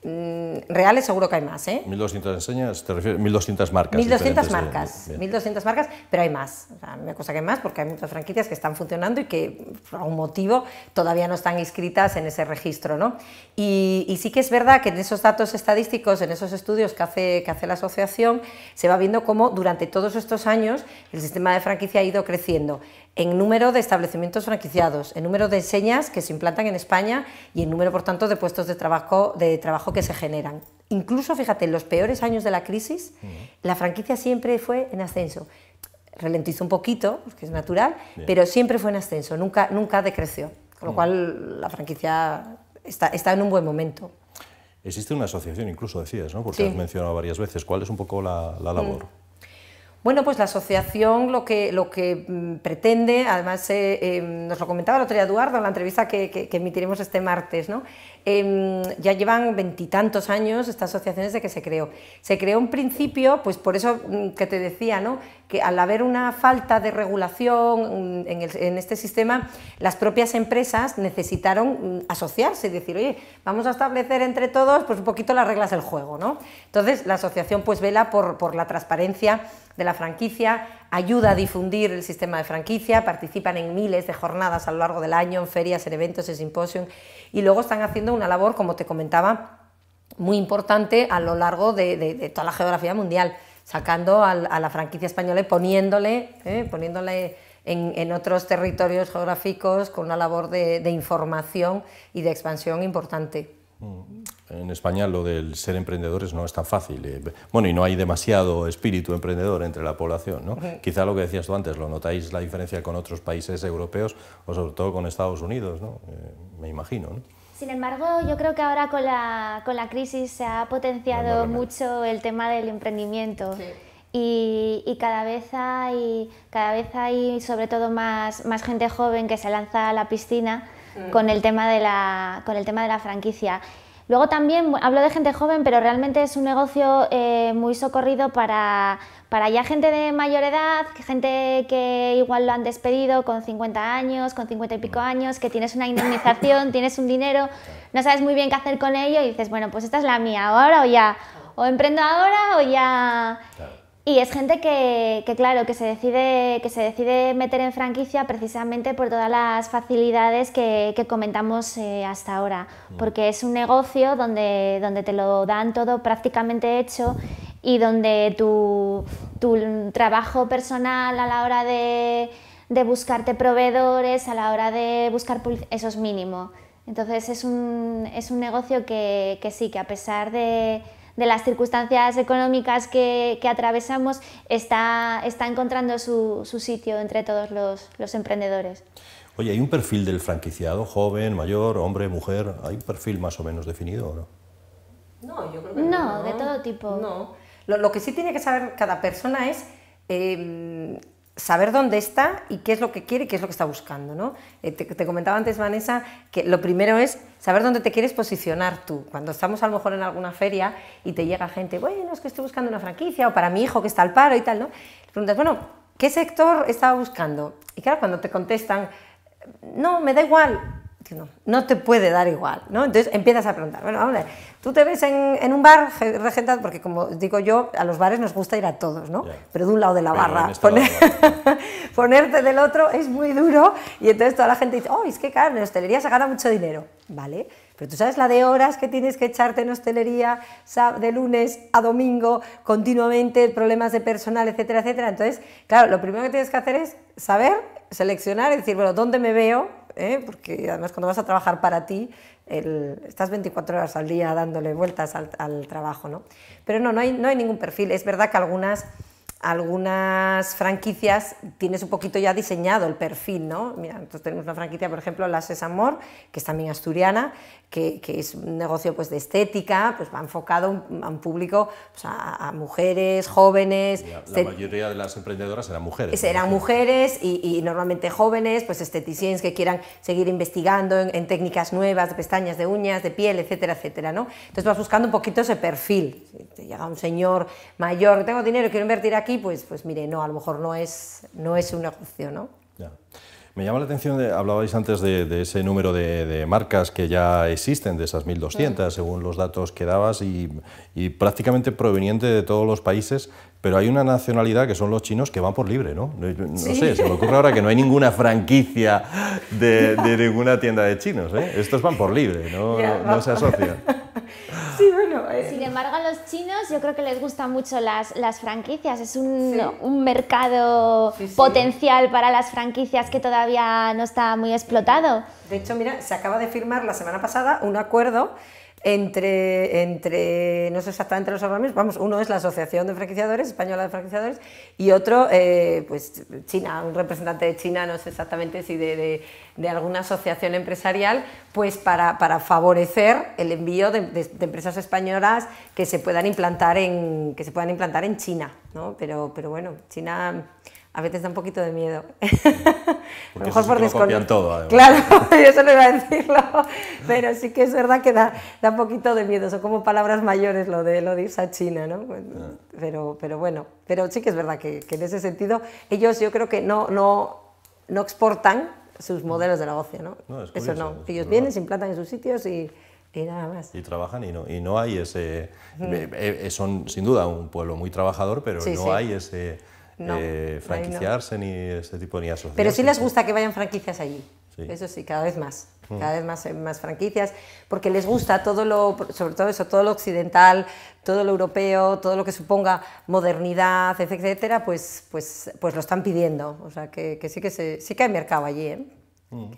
Mm, reales seguro que hay más. ¿eh? ¿1.200 enseñas? ¿Te refieres? 1.200 marcas. 1.200 marcas, 1.200 marcas, pero hay más. O sea, me que hay más porque hay muchas franquicias que están funcionando y que por algún motivo todavía no están inscritas en ese registro. ¿no? Y, y, sí que es verdad que en esos datos estadísticos, en esos estudios que hace, que hace la asociación, se va viendo cómo durante todos estos años el sistema de franquicia ha ido creciendo en número de establecimientos franquiciados, en número de enseñas que se implantan en España y en número, por tanto, de puestos de trabajo, que se generan. Incluso, fíjate, en los peores años de la crisis, la franquicia siempre fue en ascenso. Ralentizó un poquito, que es natural, pero siempre fue en ascenso, nunca, nunca decreció. Con lo mm. cual, la franquicia está, en un buen momento. Existe una asociación, incluso decías, ¿no? porque has mencionado varias veces. ¿Cuál es un poco la, mm. labor? Bueno, pues la asociación lo que, lo que mm, pretende, además eh, em, nos lo comentaba el otro día Eduardo en la entrevista que, emitiremos este martes, ¿no? Em, ya llevan veintitantos años esta asociación desde que se creó. Se creó en principio, pues por eso mm, que te decía, ¿no? que al haber una falta de regulación mm, en, este sistema, las propias empresas necesitaron asociarse y decir, oye, vamos a establecer entre todos pues, un poquito las reglas del juego. ¿no? Entonces la asociación pues vela por la transparencia de la franquicia, ayuda a difundir el sistema de franquicia, participan en miles de jornadas a lo largo del año, en ferias, en eventos, en simposios, y luego están haciendo una labor, como te comentaba, muy importante a lo largo de, toda la geografía mundial, sacando a la franquicia española y poniéndole, eh, poniéndole en, otros territorios geográficos con una labor de, información y de expansión importante. Mm en España lo del ser emprendedores no es tan fácil. Eh. Bueno, y no hay demasiado espíritu emprendedor entre la población, ¿no? Quizá lo que decías tú antes, lo notáis la diferencia con otros países europeos o sobre todo con Estados Unidos, ¿no? Eh, me imagino, Sin embargo, yo creo que ahora con la, con la crisis se ha potenciado mucho el tema del emprendimiento. Y, cada vez hay cada vez hay sobre todo más, más gente joven que se lanza a la piscina mm. con el tema de la con el tema de la franquicia Luego también hablo de gente joven, pero realmente es un negocio eh, muy socorrido para, para ya gente de mayor edad, gente que igual lo han despedido con 50 años, con 50 y pico mm. años, que tienes una indemnización, tienes un dinero, no sabes muy bien qué hacer con ello y dices, bueno, pues esta es la mía ahora o ya, o emprendo ahora o ya... Y es gente que, claro, que se, decide, que se decide meter en franquicia precisamente por todas las facilidades que, comentamos eh, hasta ahora, mm. porque es un negocio donde, donde te lo dan todo prácticamente hecho y donde tu, tu trabajo personal a la hora de, buscarte proveedores, a la hora de buscar eso es mínimo. Entonces es un, es un negocio que sí, que a pesar de de las circunstancias económicas que, atravesamos, está, está encontrando su, sitio entre todos los, emprendedores. Oye, ¿hay un perfil del franquiciado, joven, mayor, hombre, mujer? ¿Hay un perfil más o menos definido o no? No, yo creo que no. No, de todo tipo. No. Lo, que sí tiene que saber cada persona es em, saber dónde está y qué es lo que quiere y qué es lo que está buscando. ¿no? Eh, te, comentaba antes, Vanessa, que lo primero es saber dónde te quieres posicionar tú. Cuando estamos a lo mejor en alguna feria y te llega gente, bueno, es que estoy buscando una franquicia o para mi hijo que está al paro y tal, ¿no? Le preguntas, bueno, ¿qué sector estaba buscando? Y claro, cuando te contestan, no, me da igual, no, te puede dar igual, ¿no? Entonces empiezas a preguntar, bueno, vamos a ver, tú te ves en, un bar regentado, porque como digo yo, a los bares nos gusta ir a todos, ¿no? Pero de un lado de la barra, este poner, ponerte del otro es muy duro y entonces toda la gente dice, oh, es que claro, en hostelería se gana mucho dinero, ¿vale? Pero tú sabes la de horas que tienes que echarte en hostelería de lunes a domingo, continuamente, problemas de personal, etcétera, etcétera. Entonces, claro, lo primero que tienes que hacer es saber, seleccionar y decir, bueno, ¿dónde me veo? ¿eh? porque además cuando vas a trabajar para ti, estás 24 horas al día dándole vueltas al, trabajo. ¿no? Pero no, no hay, no hay ningún perfil. Es verdad que algunas algunas franquicias tienes un poquito ya diseñado el perfil, ¿no? Mira, entonces tenemos una franquicia, por ejemplo, la Sesamor, que es también asturiana, que, es un negocio pues, de estética, pues va enfocado a un público, pues, a, mujeres, jóvenes. La, mayoría de las emprendedoras eran mujeres. Eran mujeres y, normalmente jóvenes, pues esteticiens que quieran seguir investigando en, técnicas nuevas, de pestañas, de uñas, de piel, etcétera, etcétera. ¿no? Entonces vas buscando un poquito ese perfil. Si te llega un señor mayor, tengo dinero, quiero invertir aquí, pues, pues mire, no, a lo mejor no es, no es un negocio, ¿no? Me llama la atención, hablabais antes de, ese número de, marcas que ya existen, de esas 1.200, según los datos que dabas, y, y prácticamente proveniente de todos los países pero hay una nacionalidad que son los chinos que van por libre, ¿no? No, no sé, se me ocurre ahora que no hay ninguna franquicia de, ninguna tienda de chinos, ¿eh? Estos van por libre, no, se asocian. Sí, bueno. Eh. Sin embargo, a los chinos yo creo que les gustan mucho las, las franquicias. Es un, mercado potencial para las franquicias que todavía no está muy explotado. De hecho, mira, se acaba de firmar la semana pasada un acuerdo entre, entre, no sé exactamente los organismos, vamos, uno es la Asociación de Franquiciadores, Española de Franquiciadores, y otro, eh, pues China, un representante de China, no sé exactamente si de, alguna asociación empresarial, pues para, para favorecer el envío de, empresas españolas que se puedan implantar en, que se puedan implantar en China, ¿no? Pero, pero bueno, China a veces da un poquito de miedo. a mejor por desconocimiento. todo, Claro, yo solo iba a decirlo, pero sí que es verdad que da, da un poquito de miedo, son como palabras mayores lo de, lo de irse a China, ¿no? Pues, ah. Pero, pero bueno, pero sí que es verdad que, que en ese sentido ellos yo creo que no, no, no exportan sus mm. modelos de negocio, ¿no? Eso no, ellos vienen, se implantan en sus sitios y, y nada más. Y trabajan y no, y no hay ese... Mm. Eh, eh, son sin duda un pueblo muy trabajador, pero no hay ese eh, no, franquiciarse ni ese tipo ni eso Pero sí les gusta que vayan franquicias allí. Eso sí, cada vez más, mm. cada vez más, eh, más franquicias, porque les gusta todo lo, sobre todo eso, todo lo occidental, todo lo europeo, todo lo que suponga modernidad, etcétera, pues, pues, pues lo están pidiendo. O sea, que, sí, que sí hay mercado allí. ¿eh? Mm.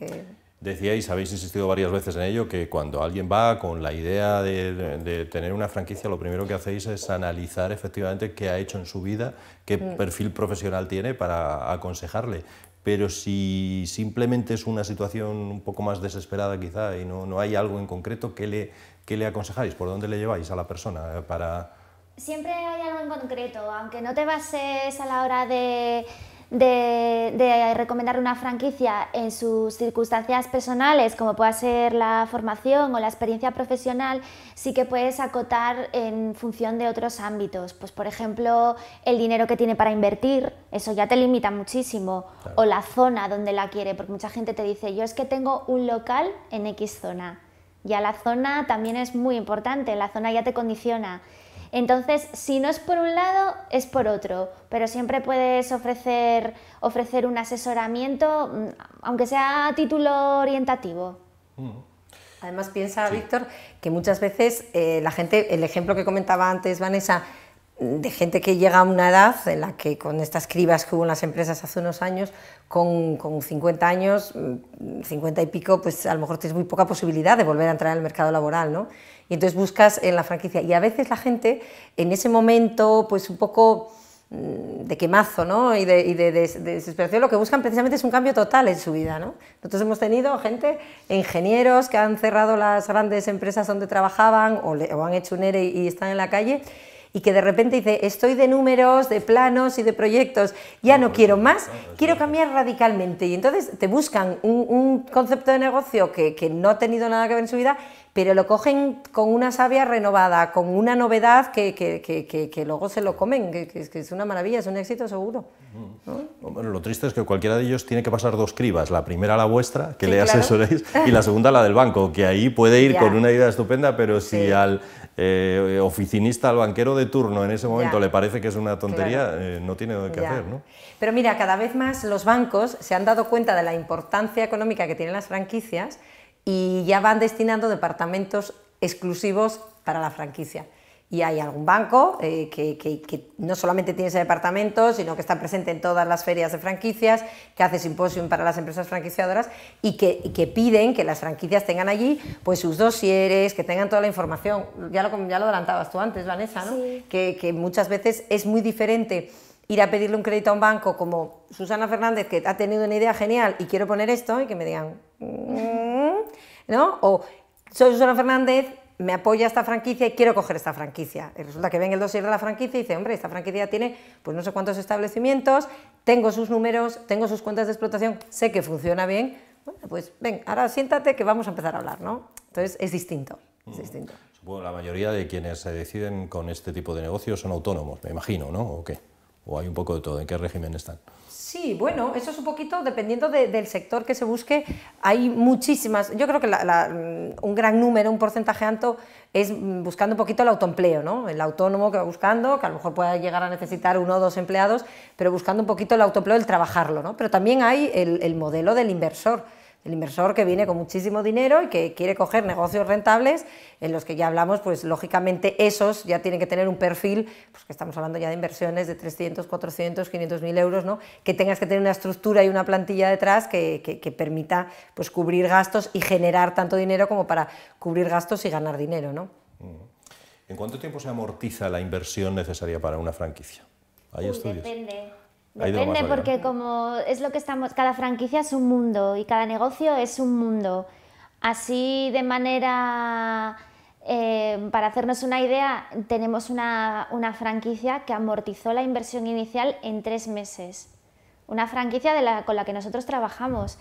Decíais, habéis insistido varias veces en ello, que cuando alguien va con la idea de, tener una franquicia, lo primero que hacéis es analizar efectivamente qué ha hecho en su vida, qué mm. perfil profesional tiene para aconsejarle. Pero si simplemente es una situación un poco más desesperada quizá y no, no hay algo en concreto, ¿qué le, le aconsejáis? ¿Por dónde le lleváis a la persona eh, para...? Siempre hay algo en concreto, aunque no te bases a la hora de de, recomendar una franquicia en sus circunstancias personales, como pueda ser la formación o la experiencia profesional, sí que puedes acotar en función de otros ámbitos. Pues, por ejemplo, el dinero que tiene para invertir, eso ya te limita muchísimo. O la zona donde la quiere, porque mucha gente te dice, yo es que tengo un local en X zona. Ya la zona también es muy importante, la zona ya te condiciona. Entonces, si no es por un lado, es por otro, pero siempre puedes ofrecer, ofrecer un asesoramiento, mm, aunque sea a título orientativo. Mm. Además, piensa, Víctor, que muchas veces eh, la gente, el ejemplo que comentaba antes Vanessa, de gente que llega a una edad en la que con estas cribas que hubo en las empresas hace unos años, con, 50 años, 50 mm, y pico, pues a lo mejor tienes muy poca posibilidad de volver a entrar al mercado laboral, ¿no? Y entonces buscas en la franquicia. Y a veces la gente en ese momento, pues un poco mm, de quemazo ¿no? y, de, desesperación, lo que buscan precisamente es un cambio total en su vida. ¿no? Nosotros hemos tenido gente, ingenieros que han cerrado las grandes empresas donde trabajaban o, han hecho un ERE y están en la calle y que de repente dice, estoy de números, de planos y de proyectos, ya no quiero más, quiero cambiar radicalmente. Y entonces te buscan un, concepto de negocio que, no ha tenido nada que ver en su vida, pero lo cogen con una savia renovada, con una novedad que, que, que, que luego se lo comen, que, es una maravilla, es un éxito seguro. Bueno, lo triste es que cualquiera de ellos tiene que pasar dos cribas. La primera la vuestra, que le asesoréis, y la segunda la del banco, que ahí puede ir con una idea estupenda, pero si al eh, oficinista, al banquero de turno en ese momento le parece que es una tontería, eh, no tiene que hacer. Pero mira, cada vez más los bancos se han dado cuenta de la importancia económica que tienen las franquicias y ya van destinando departamentos exclusivos para la franquicia y hay algún banco eh, que, no solamente tiene ese departamento, sino que está presente en todas las ferias de franquicias, que hace simposium para las empresas franquiciadoras y que, piden que las franquicias tengan allí pues sus dosieres, que tengan toda la información. Ya lo, ya lo adelantabas tú antes, Vanessa, ¿no? que muchas veces es muy diferente ir a pedirle un crédito a un banco como Susana Fernández, que ha tenido una idea genial y quiero poner esto, y que me digan, mm", ¿no? O soy Susana Fernández, me apoya esta franquicia y quiero coger esta franquicia. Y resulta que ven el dossier de la franquicia y dice hombre, esta franquicia tiene pues no sé cuántos establecimientos, tengo sus números, tengo sus cuentas de explotación, sé que funciona bien, pues ven, ahora siéntate que vamos a empezar a hablar, ¿no? Entonces es distinto, es mm. distinto. la mayoría de quienes se deciden con este tipo de negocios son autónomos, me imagino, ¿no? ¿O qué? ¿O hay un poco de todo? ¿En qué régimen están? Sí, bueno, eso es un poquito dependiendo del sector que se busque. Hay muchísimas, yo creo que mm, un gran número, un porcentaje alto es mm, buscando un poquito el autoempleo, ¿no? El autónomo que va buscando, que a lo mejor pueda llegar a necesitar uno o dos empleados, pero buscando un poquito el autoempleo, el trabajarlo, ¿no? Pero también hay el modelo del inversor el inversor que viene con muchísimo dinero y que quiere coger negocios rentables, en los que ya hablamos, pues lógicamente esos ya tienen que tener un perfil, pues que estamos hablando ya de inversiones de 300, 400, 500 mil euros, ¿no? que tengas que tener una estructura y una plantilla detrás que, permita pues, cubrir gastos y generar tanto dinero como para cubrir gastos y ganar dinero. ¿no? ¿En cuánto tiempo se amortiza la inversión necesaria para una franquicia? Hay estudios. depende. Depende, porque como es lo que estamos, cada franquicia es un mundo y cada negocio es un mundo. Así de manera, eh, para hacernos una idea, tenemos una, franquicia que amortizó la inversión inicial en tres meses. Una franquicia con la que nosotros trabajamos.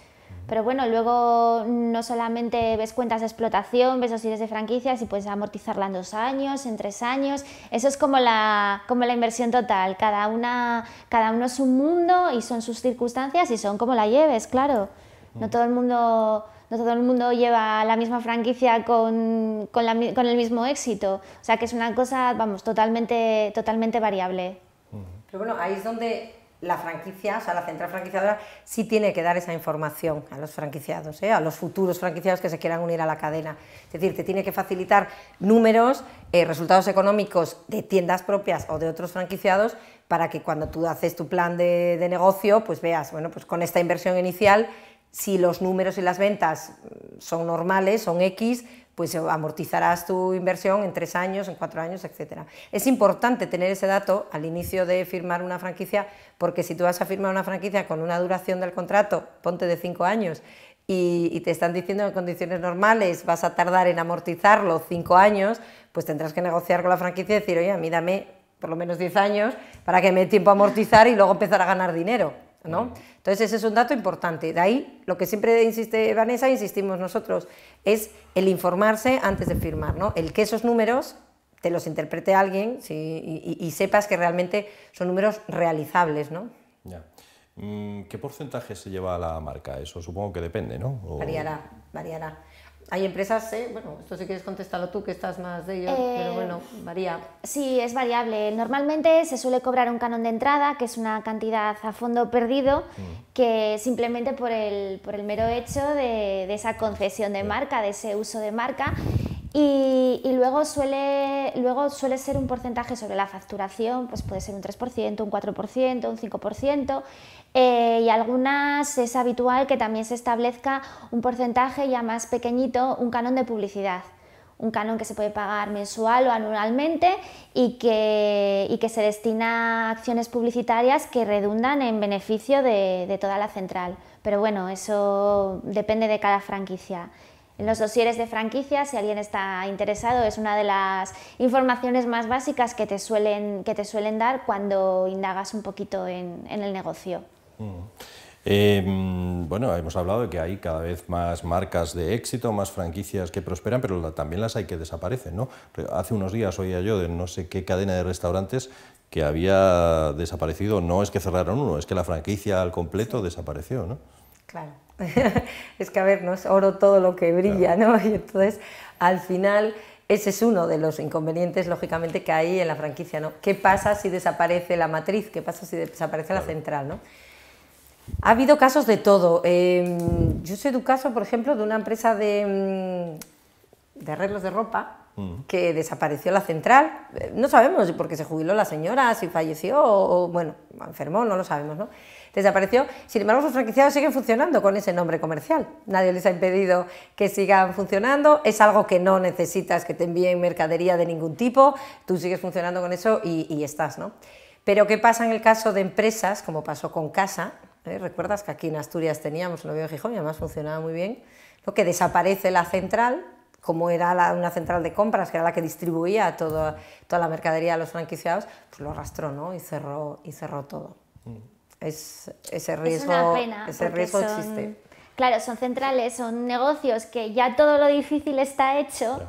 Pero bueno, luego no solamente ves cuentas de explotación, ves los de franquicias y puedes amortizarla en dos años, en tres años. Eso es como la, como la inversión total. Cada, una, cada uno es un mundo y son sus circunstancias y son como la lleves, claro. No mm. todo el mundo, no todo el mundo lleva la misma franquicia con, con el mismo éxito. O sea que es una cosa, vamos, totalmente, totalmente variable. Mm. Pero bueno, ahí es donde la franquicia, o sea, la central franquiciadora sí tiene que dar esa información a los franquiciados, ¿eh? a los futuros franquiciados que se quieran unir a la cadena. Es decir, te tiene que facilitar números, eh, resultados económicos de tiendas propias o de otros franquiciados para que cuando tú haces tu plan de, de negocio, pues veas, bueno, pues con esta inversión inicial, si los números y las ventas mm, son normales, son X, pues amortizarás tu inversión en tres años, en cuatro años, etc. Es importante tener ese dato al inicio de firmar una franquicia, porque si tú vas a firmar una franquicia con una duración del contrato, ponte de cinco años, y, te están diciendo que en condiciones normales vas a tardar en amortizarlo cinco años, pues tendrás que negociar con la franquicia y decir, oye, a mí dame por lo menos diez años para que me dé tiempo a amortizar y luego empezar a ganar dinero. Entonces ese es un dato importante. De ahí lo que siempre insiste Vanessa, insistimos nosotros, es el informarse antes de firmar, ¿no? El que esos números te los interprete alguien y, sepas que realmente son números realizables, ¿no? Mm, ¿Qué porcentaje se lleva a la marca? Eso supongo que depende, ¿no? Variará, variará. Hay empresas, eh, bueno, esto si quieres contestarlo tú, que estás más de ello, pero eh, bueno, varía. Sí, es variable. Normalmente se suele cobrar un canon de entrada, que es una cantidad a fondo perdido, mm. que simplemente por el, por el mero hecho de, esa concesión de marca, de ese uso de marca, y, luego, suele, luego suele ser un porcentaje sobre la facturación, pues puede ser un 3%, un 4%, un 5%, eh, y algunas es habitual que también se establezca un porcentaje ya más pequeñito, un canon de publicidad un canon que se puede pagar mensual o anualmente y que, se destina a acciones publicitarias que redundan en beneficio de, toda la central. Pero bueno, eso depende de cada franquicia. En los dosieres de franquicia, si alguien está interesado, es una de las informaciones más básicas que te suelen, que te dar cuando indagas un poquito en el negocio. Eh, mm, bueno, hemos hablado de que hay cada vez más marcas de éxito, más franquicias que prosperan, pero también las hay que desaparecen. ¿no? Hace unos días oía yo de no sé qué cadena de restaurantes que había desaparecido, no es que cerraron uno, es que la franquicia al completo desapareció. ¿no? Claro, es que a ver, no es oro todo lo que brilla, ¿no? Y entonces, al final, ese es uno de los inconvenientes, lógicamente, que hay en la franquicia, ¿Qué pasa si desaparece la matriz? ¿Qué pasa si desaparece la central, ¿no? Ha habido casos de todo. Em, yo sé de un caso, por ejemplo, de una empresa de, mm, de arreglos de ropa mm. que desapareció la central. Eh, no sabemos por qué se jubiló la señora, si falleció o, bueno, enfermó, no lo sabemos, ¿no? Desapareció. Sin embargo, los franquiciados siguen funcionando con ese nombre comercial. Nadie les ha impedido que sigan funcionando. Es algo que no necesitas que te envíen mercadería de ningún tipo. Tú sigues funcionando con eso y, y estás, ¿no? Pero ¿qué pasa en el caso de empresas, como pasó con Casa, ¿Eh? Recuerdas que aquí en Asturias teníamos un novio en Gijón y además funcionaba muy bien, lo que desaparece la central, como era una central de compras, que era la que distribuía toda la mercadería a los franquiciados, pues lo arrastró ¿no? y, cerró, y cerró todo. Mm. Es, ese riesgo, una pena, ese existe. Claro, son centrales, son negocios que ya todo lo difícil está hecho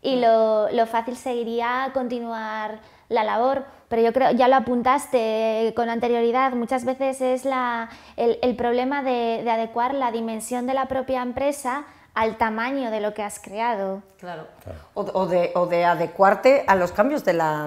y lo, lo fácil seguiría continuar la labor pero yo creo, ya lo apuntaste eh, con anterioridad, muchas veces es la, el, problema de, adecuar la dimensión de la propia empresa al tamaño de lo que has creado. Claro. O, de, adecuarte a los cambios de la...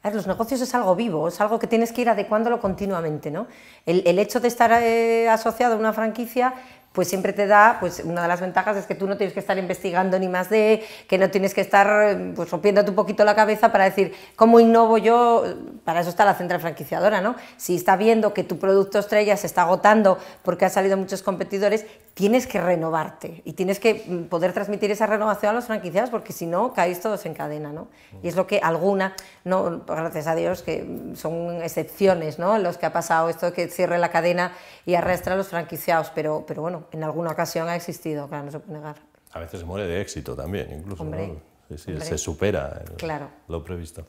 A ver, los negocios es algo vivo, es algo que tienes que ir adecuándolo continuamente, ¿no? El, hecho de estar eh, asociado a una franquicia pues siempre te da, pues una de las ventajas es que tú no tienes que estar investigando ni más de, que no tienes que estar em, pues rompiéndote un poquito la cabeza para decir, ¿cómo innovo yo? Para eso está la central franquiciadora, ¿no? Si está viendo que tu producto estrella se está agotando porque han salido muchos competidores, tienes que renovarte y tienes que mm, poder transmitir esa renovación a los franquiciados porque si no, caes todos en cadena, ¿no? Y es lo que alguna, no, gracias a Dios, que mm, son excepciones, ¿no? Los que ha pasado esto que cierre la cadena y arrastra a los franquiciados, pero, pero bueno, en alguna ocasión ha existido, claro, no se puede negar. A veces muere de éxito también, incluso. se supera eh, lo previsto.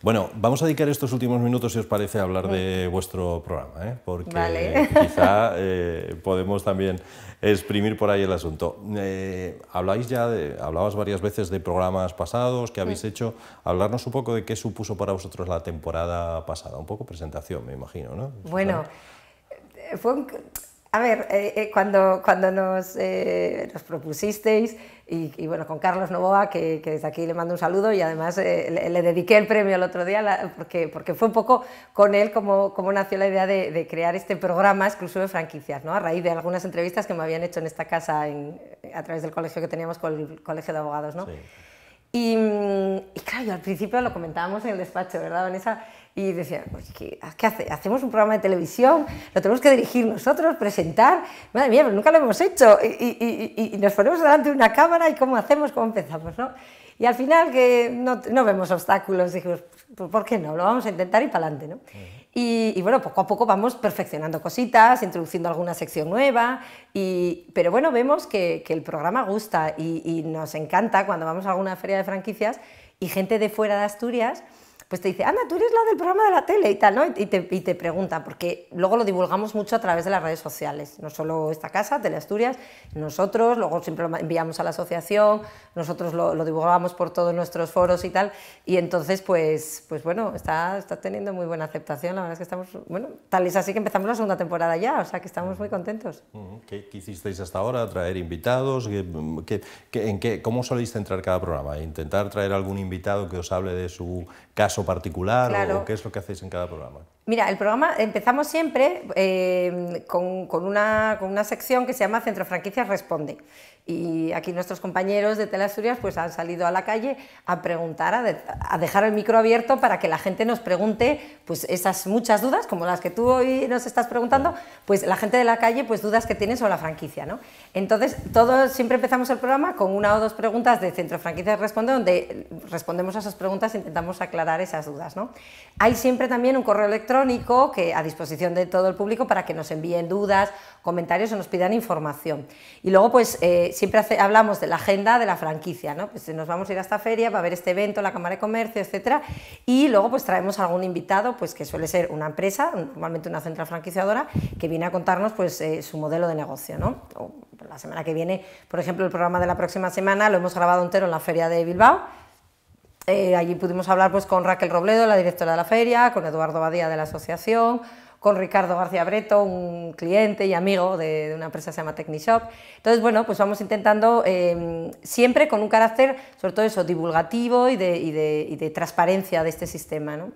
Bueno, vamos a dedicar estos últimos minutos, si os parece, a hablar de vuestro programa, ¿eh? porque quizá eh, podemos también exprimir por ahí el asunto. Eh, habláis ya, de, hablabas varias veces de programas pasados que habéis mm. hecho. Hablarnos un poco de qué supuso para vosotros la temporada pasada, un poco presentación, me imagino, ¿no? Bueno. Fue un, a ver, eh, eh, cuando, cuando nos, eh, nos propusisteis, y, bueno, con Carlos Novoa, que, desde aquí le mando un saludo y además le, dediqué el premio el otro día, porque, porque fue un poco con él como, como nació la idea de, crear este programa exclusivo de franquicias, ¿no? a raíz de algunas entrevistas que me habían hecho en esta casa a través del colegio que teníamos con el Colegio de Abogados. ¿no? Y, mm, y, claro, yo al principio lo comentábamos en el despacho, ¿verdad, Vanessa? Y decía, ¿qué, ah, ¿qué hacemos un programa de televisión, lo tenemos que dirigir nosotros, presentar. Madre mía, nunca lo hemos hecho. Y, y, y, nos ponemos delante de una cámara y cómo hacemos, cómo empezamos, ¿no? Y al final que no, no vemos obstáculos, dijimos, pues, ¿por qué no? Lo vamos a intentar y para adelante, ¿no? Y, bueno, poco a poco vamos perfeccionando cositas, introduciendo alguna sección nueva, y, pero bueno, vemos que, que el programa gusta y, y, nos encanta cuando vamos a alguna feria de franquicias y gente de fuera de Asturias pues te dice, anda, tú eres la del programa de la tele y tal, ¿no? Y te, te pregunta, porque luego lo divulgamos mucho a través de las redes sociales, no solo esta casa, Asturias nosotros, luego siempre lo enviamos a la asociación, nosotros lo, lo divulgamos por todos nuestros foros y tal, y entonces, pues, pues bueno, está, está teniendo muy buena aceptación, la verdad es que estamos, bueno, tal es así que empezamos la segunda temporada ya, o sea que estamos muy contentos. ¿Qué, hicisteis hasta ahora? ¿Traer invitados? en ¿Cómo soléis centrar cada programa? ¿Intentar traer algún invitado que os hable de su caso particular o qué es lo que hacéis en cada programa? Mira, el programa empezamos siempre eh, con, con, una, con, una, sección que se llama Centro Franquicias Responde. Y aquí nuestros compañeros de Teleasturias pues, han salido a la calle a preguntar, a, dejar el micro abierto para que la gente nos pregunte pues, esas muchas dudas, como las que tú hoy nos estás preguntando, pues la gente de la calle, pues dudas que tiene sobre la franquicia. ¿no? Entonces, todos, siempre empezamos el programa con una o dos preguntas de Centro Franquicias Responde, donde respondemos a esas preguntas e intentamos aclarar esas dudas. ¿no? Hay siempre también un correo electrónico que, a disposición de todo el público para que nos envíen dudas, comentarios o nos pidan información. Y luego, pues eh, siempre hablamos de la agenda de la franquicia, ¿no? Pues nos vamos a ir a esta feria, va a haber este evento, la Cámara de Comercio, etcétera, y luego pues traemos algún invitado, pues que suele ser una empresa, normalmente una central franquiciadora, que viene a contarnos pues eh, su modelo de negocio, la semana que viene, por ejemplo, el programa de la próxima semana lo hemos grabado entero en la feria de Bilbao, eh, allí pudimos hablar pues, con Raquel Robledo, la directora de la feria, con Eduardo Badía de la asociación, con Ricardo García Breto, un cliente y amigo de, una empresa que se llama Technishop. Entonces, bueno, pues vamos intentando em, siempre con un carácter, sobre todo eso, divulgativo y de, y de, transparencia de este sistema. ¿no?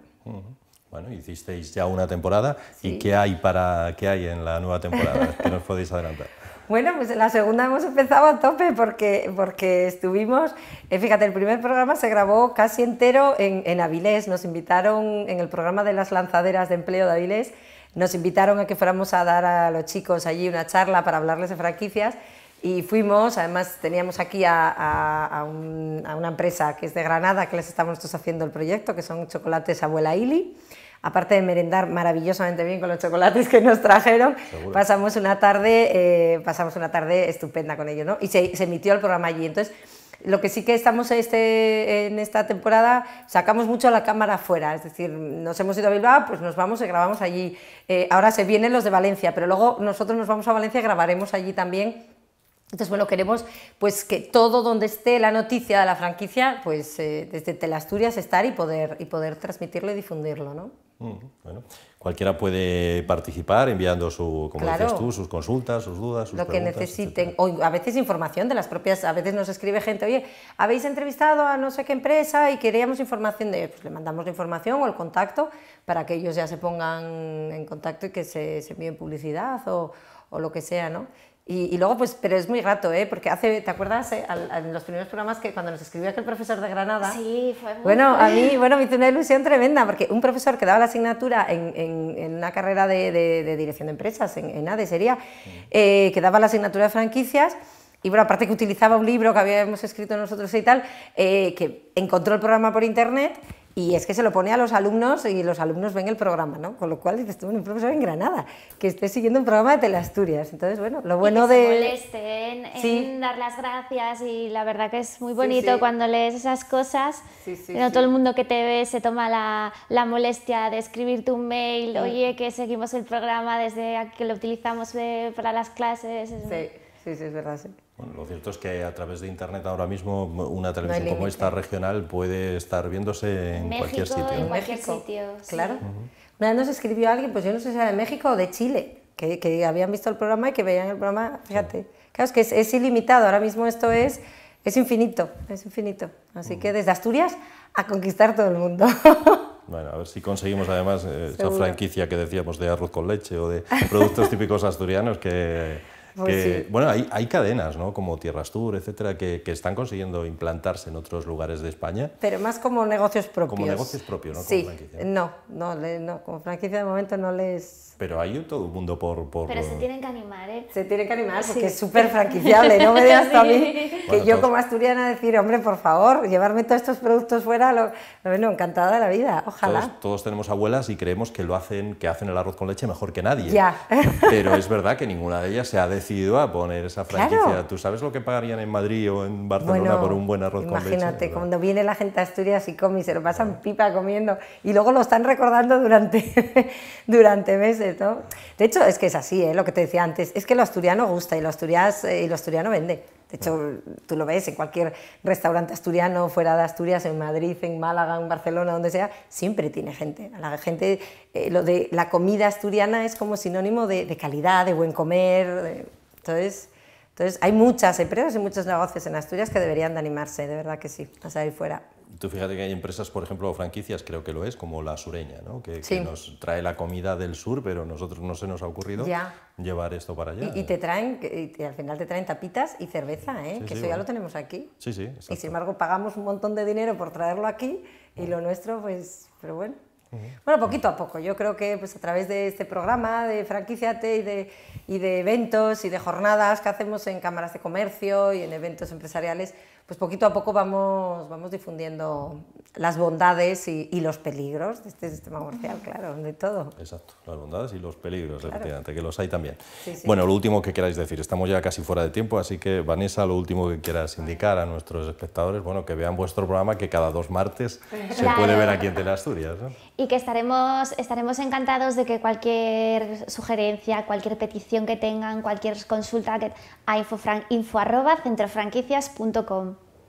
Bueno, hicisteis ya una temporada y ¿qué hay, para, qué hay en la nueva temporada? que nos podéis adelantar? Bueno, pues la segunda hemos empezado a tope porque, porque estuvimos, eh, fíjate, el primer programa se grabó casi entero en, en Avilés, nos invitaron en el programa de las lanzaderas de empleo de Avilés, nos invitaron a que fuéramos a dar a los chicos allí una charla para hablarles de franquicias y fuimos, además teníamos aquí a, a, una empresa que es de Granada, que les estamos haciendo el proyecto, que son chocolates Abuela Ili aparte de merendar maravillosamente bien con los chocolates que nos trajeron, pasamos una tarde, eh, pasamos una tarde estupenda con ellos, ¿no? Y se, emitió el programa allí. Entonces, lo que sí que estamos este, en esta temporada, sacamos mucho la cámara afuera, es decir, nos hemos ido a Bilbao, pues nos vamos y grabamos allí. Eh, ahora se vienen los de Valencia, pero luego nosotros nos vamos a Valencia y grabaremos allí también entonces, bueno, queremos pues que todo donde esté la noticia de la franquicia, pues eh, desde Telasturias estar y poder, y poder transmitirlo y difundirlo, ¿no? Bueno, cualquiera puede participar enviando su, como sus consultas, sus dudas, sus lo que necesiten, o a veces información de las propias, a veces nos escribe gente, oye, habéis entrevistado a no sé qué empresa y queríamos información de, pues le mandamos la información o el contacto para que ellos ya se pongan en contacto y que se, se envíen publicidad o, o lo que sea, ¿no? Y, luego, pues, pero es muy rato, ¿eh? Porque hace, ¿te acuerdas? Eh? en los primeros programas que cuando nos escribió aquel profesor de Granada. Sí, fue muy Bueno, a mí, bueno, me hizo una ilusión tremenda, porque un profesor que daba la asignatura en, en, una carrera de, de, dirección de empresas, en, en ADE sería, mm. eh, que daba la asignatura de franquicias, y bueno, aparte que utilizaba un libro que habíamos escrito nosotros y tal, eh, que encontró el programa por internet y es que se lo pone a los alumnos y los alumnos ven el programa, ¿no? Con lo cual dices, tú, un profesor en Granada, que esté siguiendo un programa de Teleasturias. Entonces, bueno, lo bueno y que de... Se molesten en dar las gracias y la verdad que es muy bonito cuando lees esas cosas. Sí, sí, no todo el mundo que te ve se toma la, la molestia de escribirte un mail, oye, que seguimos el programa desde que lo utilizamos eh, para las clases. Sí Sí, sí, es verdad, sí lo cierto es que a través de Internet ahora mismo una televisión como esta regional puede estar viéndose en cualquier sitio. En cualquier sitio, claro. Una vez nos escribió alguien, pues yo no sé si era de México o de Chile, que, que habían visto el programa y que veían el programa, fíjate. Claro, es que es, ilimitado, ahora mismo esto es, es infinito, es infinito. Así que desde Asturias a conquistar todo el mundo. Bueno, a ver si conseguimos además eh, esa franquicia que decíamos de arroz con leche o de productos típicos asturianos que pues bueno, hay, cadenas, ¿no? Como Tierras Tour, etcétera, que, están consiguiendo implantarse en otros lugares de España. Pero más como negocios propios. Como negocios propios, ¿no? Como franquicia. No, no, no, como franquicia de momento no les pero hay todo un mundo por, Pero se eh, tienen que animar, ¿eh? Se tienen que animar porque es súper franquiciable. No me digas a mí que yo como asturiana decir, hombre, por favor, llevarme todos estos productos fuera, lo... bueno, encantada de la vida, ojalá. Todos, tenemos abuelas y creemos que lo hacen, que hacen el arroz con leche mejor que nadie. Ya. Pero es verdad que ninguna de ellas se ha decidido a poner esa franquicia. ¿Tú sabes lo que pagarían en Madrid o en Barcelona por un buen arroz con leche? Imagínate, cuando viene la gente a Asturias y come y se lo pasan pipa comiendo y luego lo están recordando durante, durante meses de hecho, es que es así, ¿eh? lo que te decía antes, es que lo asturiano gusta eh, y lo, asturiano vende. De hecho, tú lo ves en cualquier restaurante asturiano, fuera de Asturias, en Madrid, en Málaga, en Barcelona, donde sea, siempre tiene gente. La gente, eh, lo de la comida asturiana es como sinónimo de, calidad, de buen comer. entonces, entonces, hay muchas empresas y muchos negocios en Asturias que deberían de animarse, de verdad que sí, a salir fuera. Tú fíjate que hay empresas, por ejemplo, franquicias, creo que lo es, como la sureña, ¿no? que, nos trae la comida del sur, pero nosotros no se nos ha ocurrido llevar esto para allá. Y, te traen, al final te traen tapitas y cerveza, ¿eh? que eso ya lo tenemos aquí. Sí, sí. Y sin embargo pagamos un montón de dinero por traerlo aquí y mm. lo nuestro, pues, pero bueno. Bueno, poquito a poco. Yo creo que pues, a través de este programa de franquiciate y de, y de eventos y de jornadas que hacemos en cámaras de comercio y en eventos empresariales, pues poquito a poco vamos, vamos difundiendo las bondades y, los peligros de este sistema comercial, claro, de todo. Exacto, las bondades y los peligros, efectivamente, que los hay también. Bueno, lo último que queráis decir, estamos ya casi fuera de tiempo, así que Vanessa, lo último que quieras indicar a nuestros espectadores, bueno, que vean vuestro programa que cada dos martes se puede ver aquí en Teleasturias. Asturias y que estaremos, estaremos encantados de que cualquier sugerencia, cualquier petición que tengan, cualquier consulta que, a infofran, info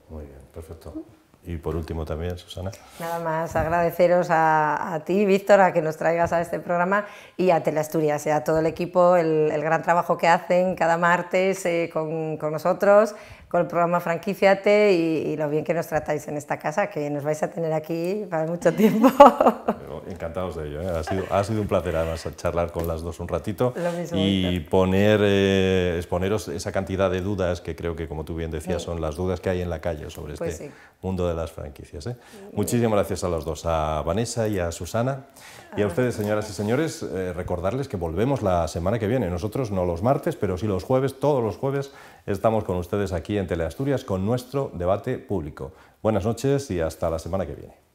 Muy bien, perfecto. Y por último también, Susana. Nada más agradeceros a, ti, Víctor, a que nos traigas a este programa y a Asturias y a todo el equipo, el, gran trabajo que hacen cada martes eh, con, con nosotros, con el programa Franquiciate y, lo bien que nos tratáis en esta casa, que nos vais a tener aquí para mucho tiempo. Encantados de ello, ¿eh? ha, sido, un placer además charlar con las dos un ratito y poner, eh, exponeros esa cantidad de dudas que creo que, como tú bien decías, son las dudas que hay en la calle sobre pues este mundo de las franquicias. ¿eh? Muchísimas gracias a los dos, a Vanessa y a Susana. Y a ustedes, señoras y señores, eh, recordarles que volvemos la semana que viene. Nosotros no los martes, pero sí los jueves, todos los jueves estamos con ustedes aquí en Teleasturias con nuestro debate público. Buenas noches y hasta la semana que viene.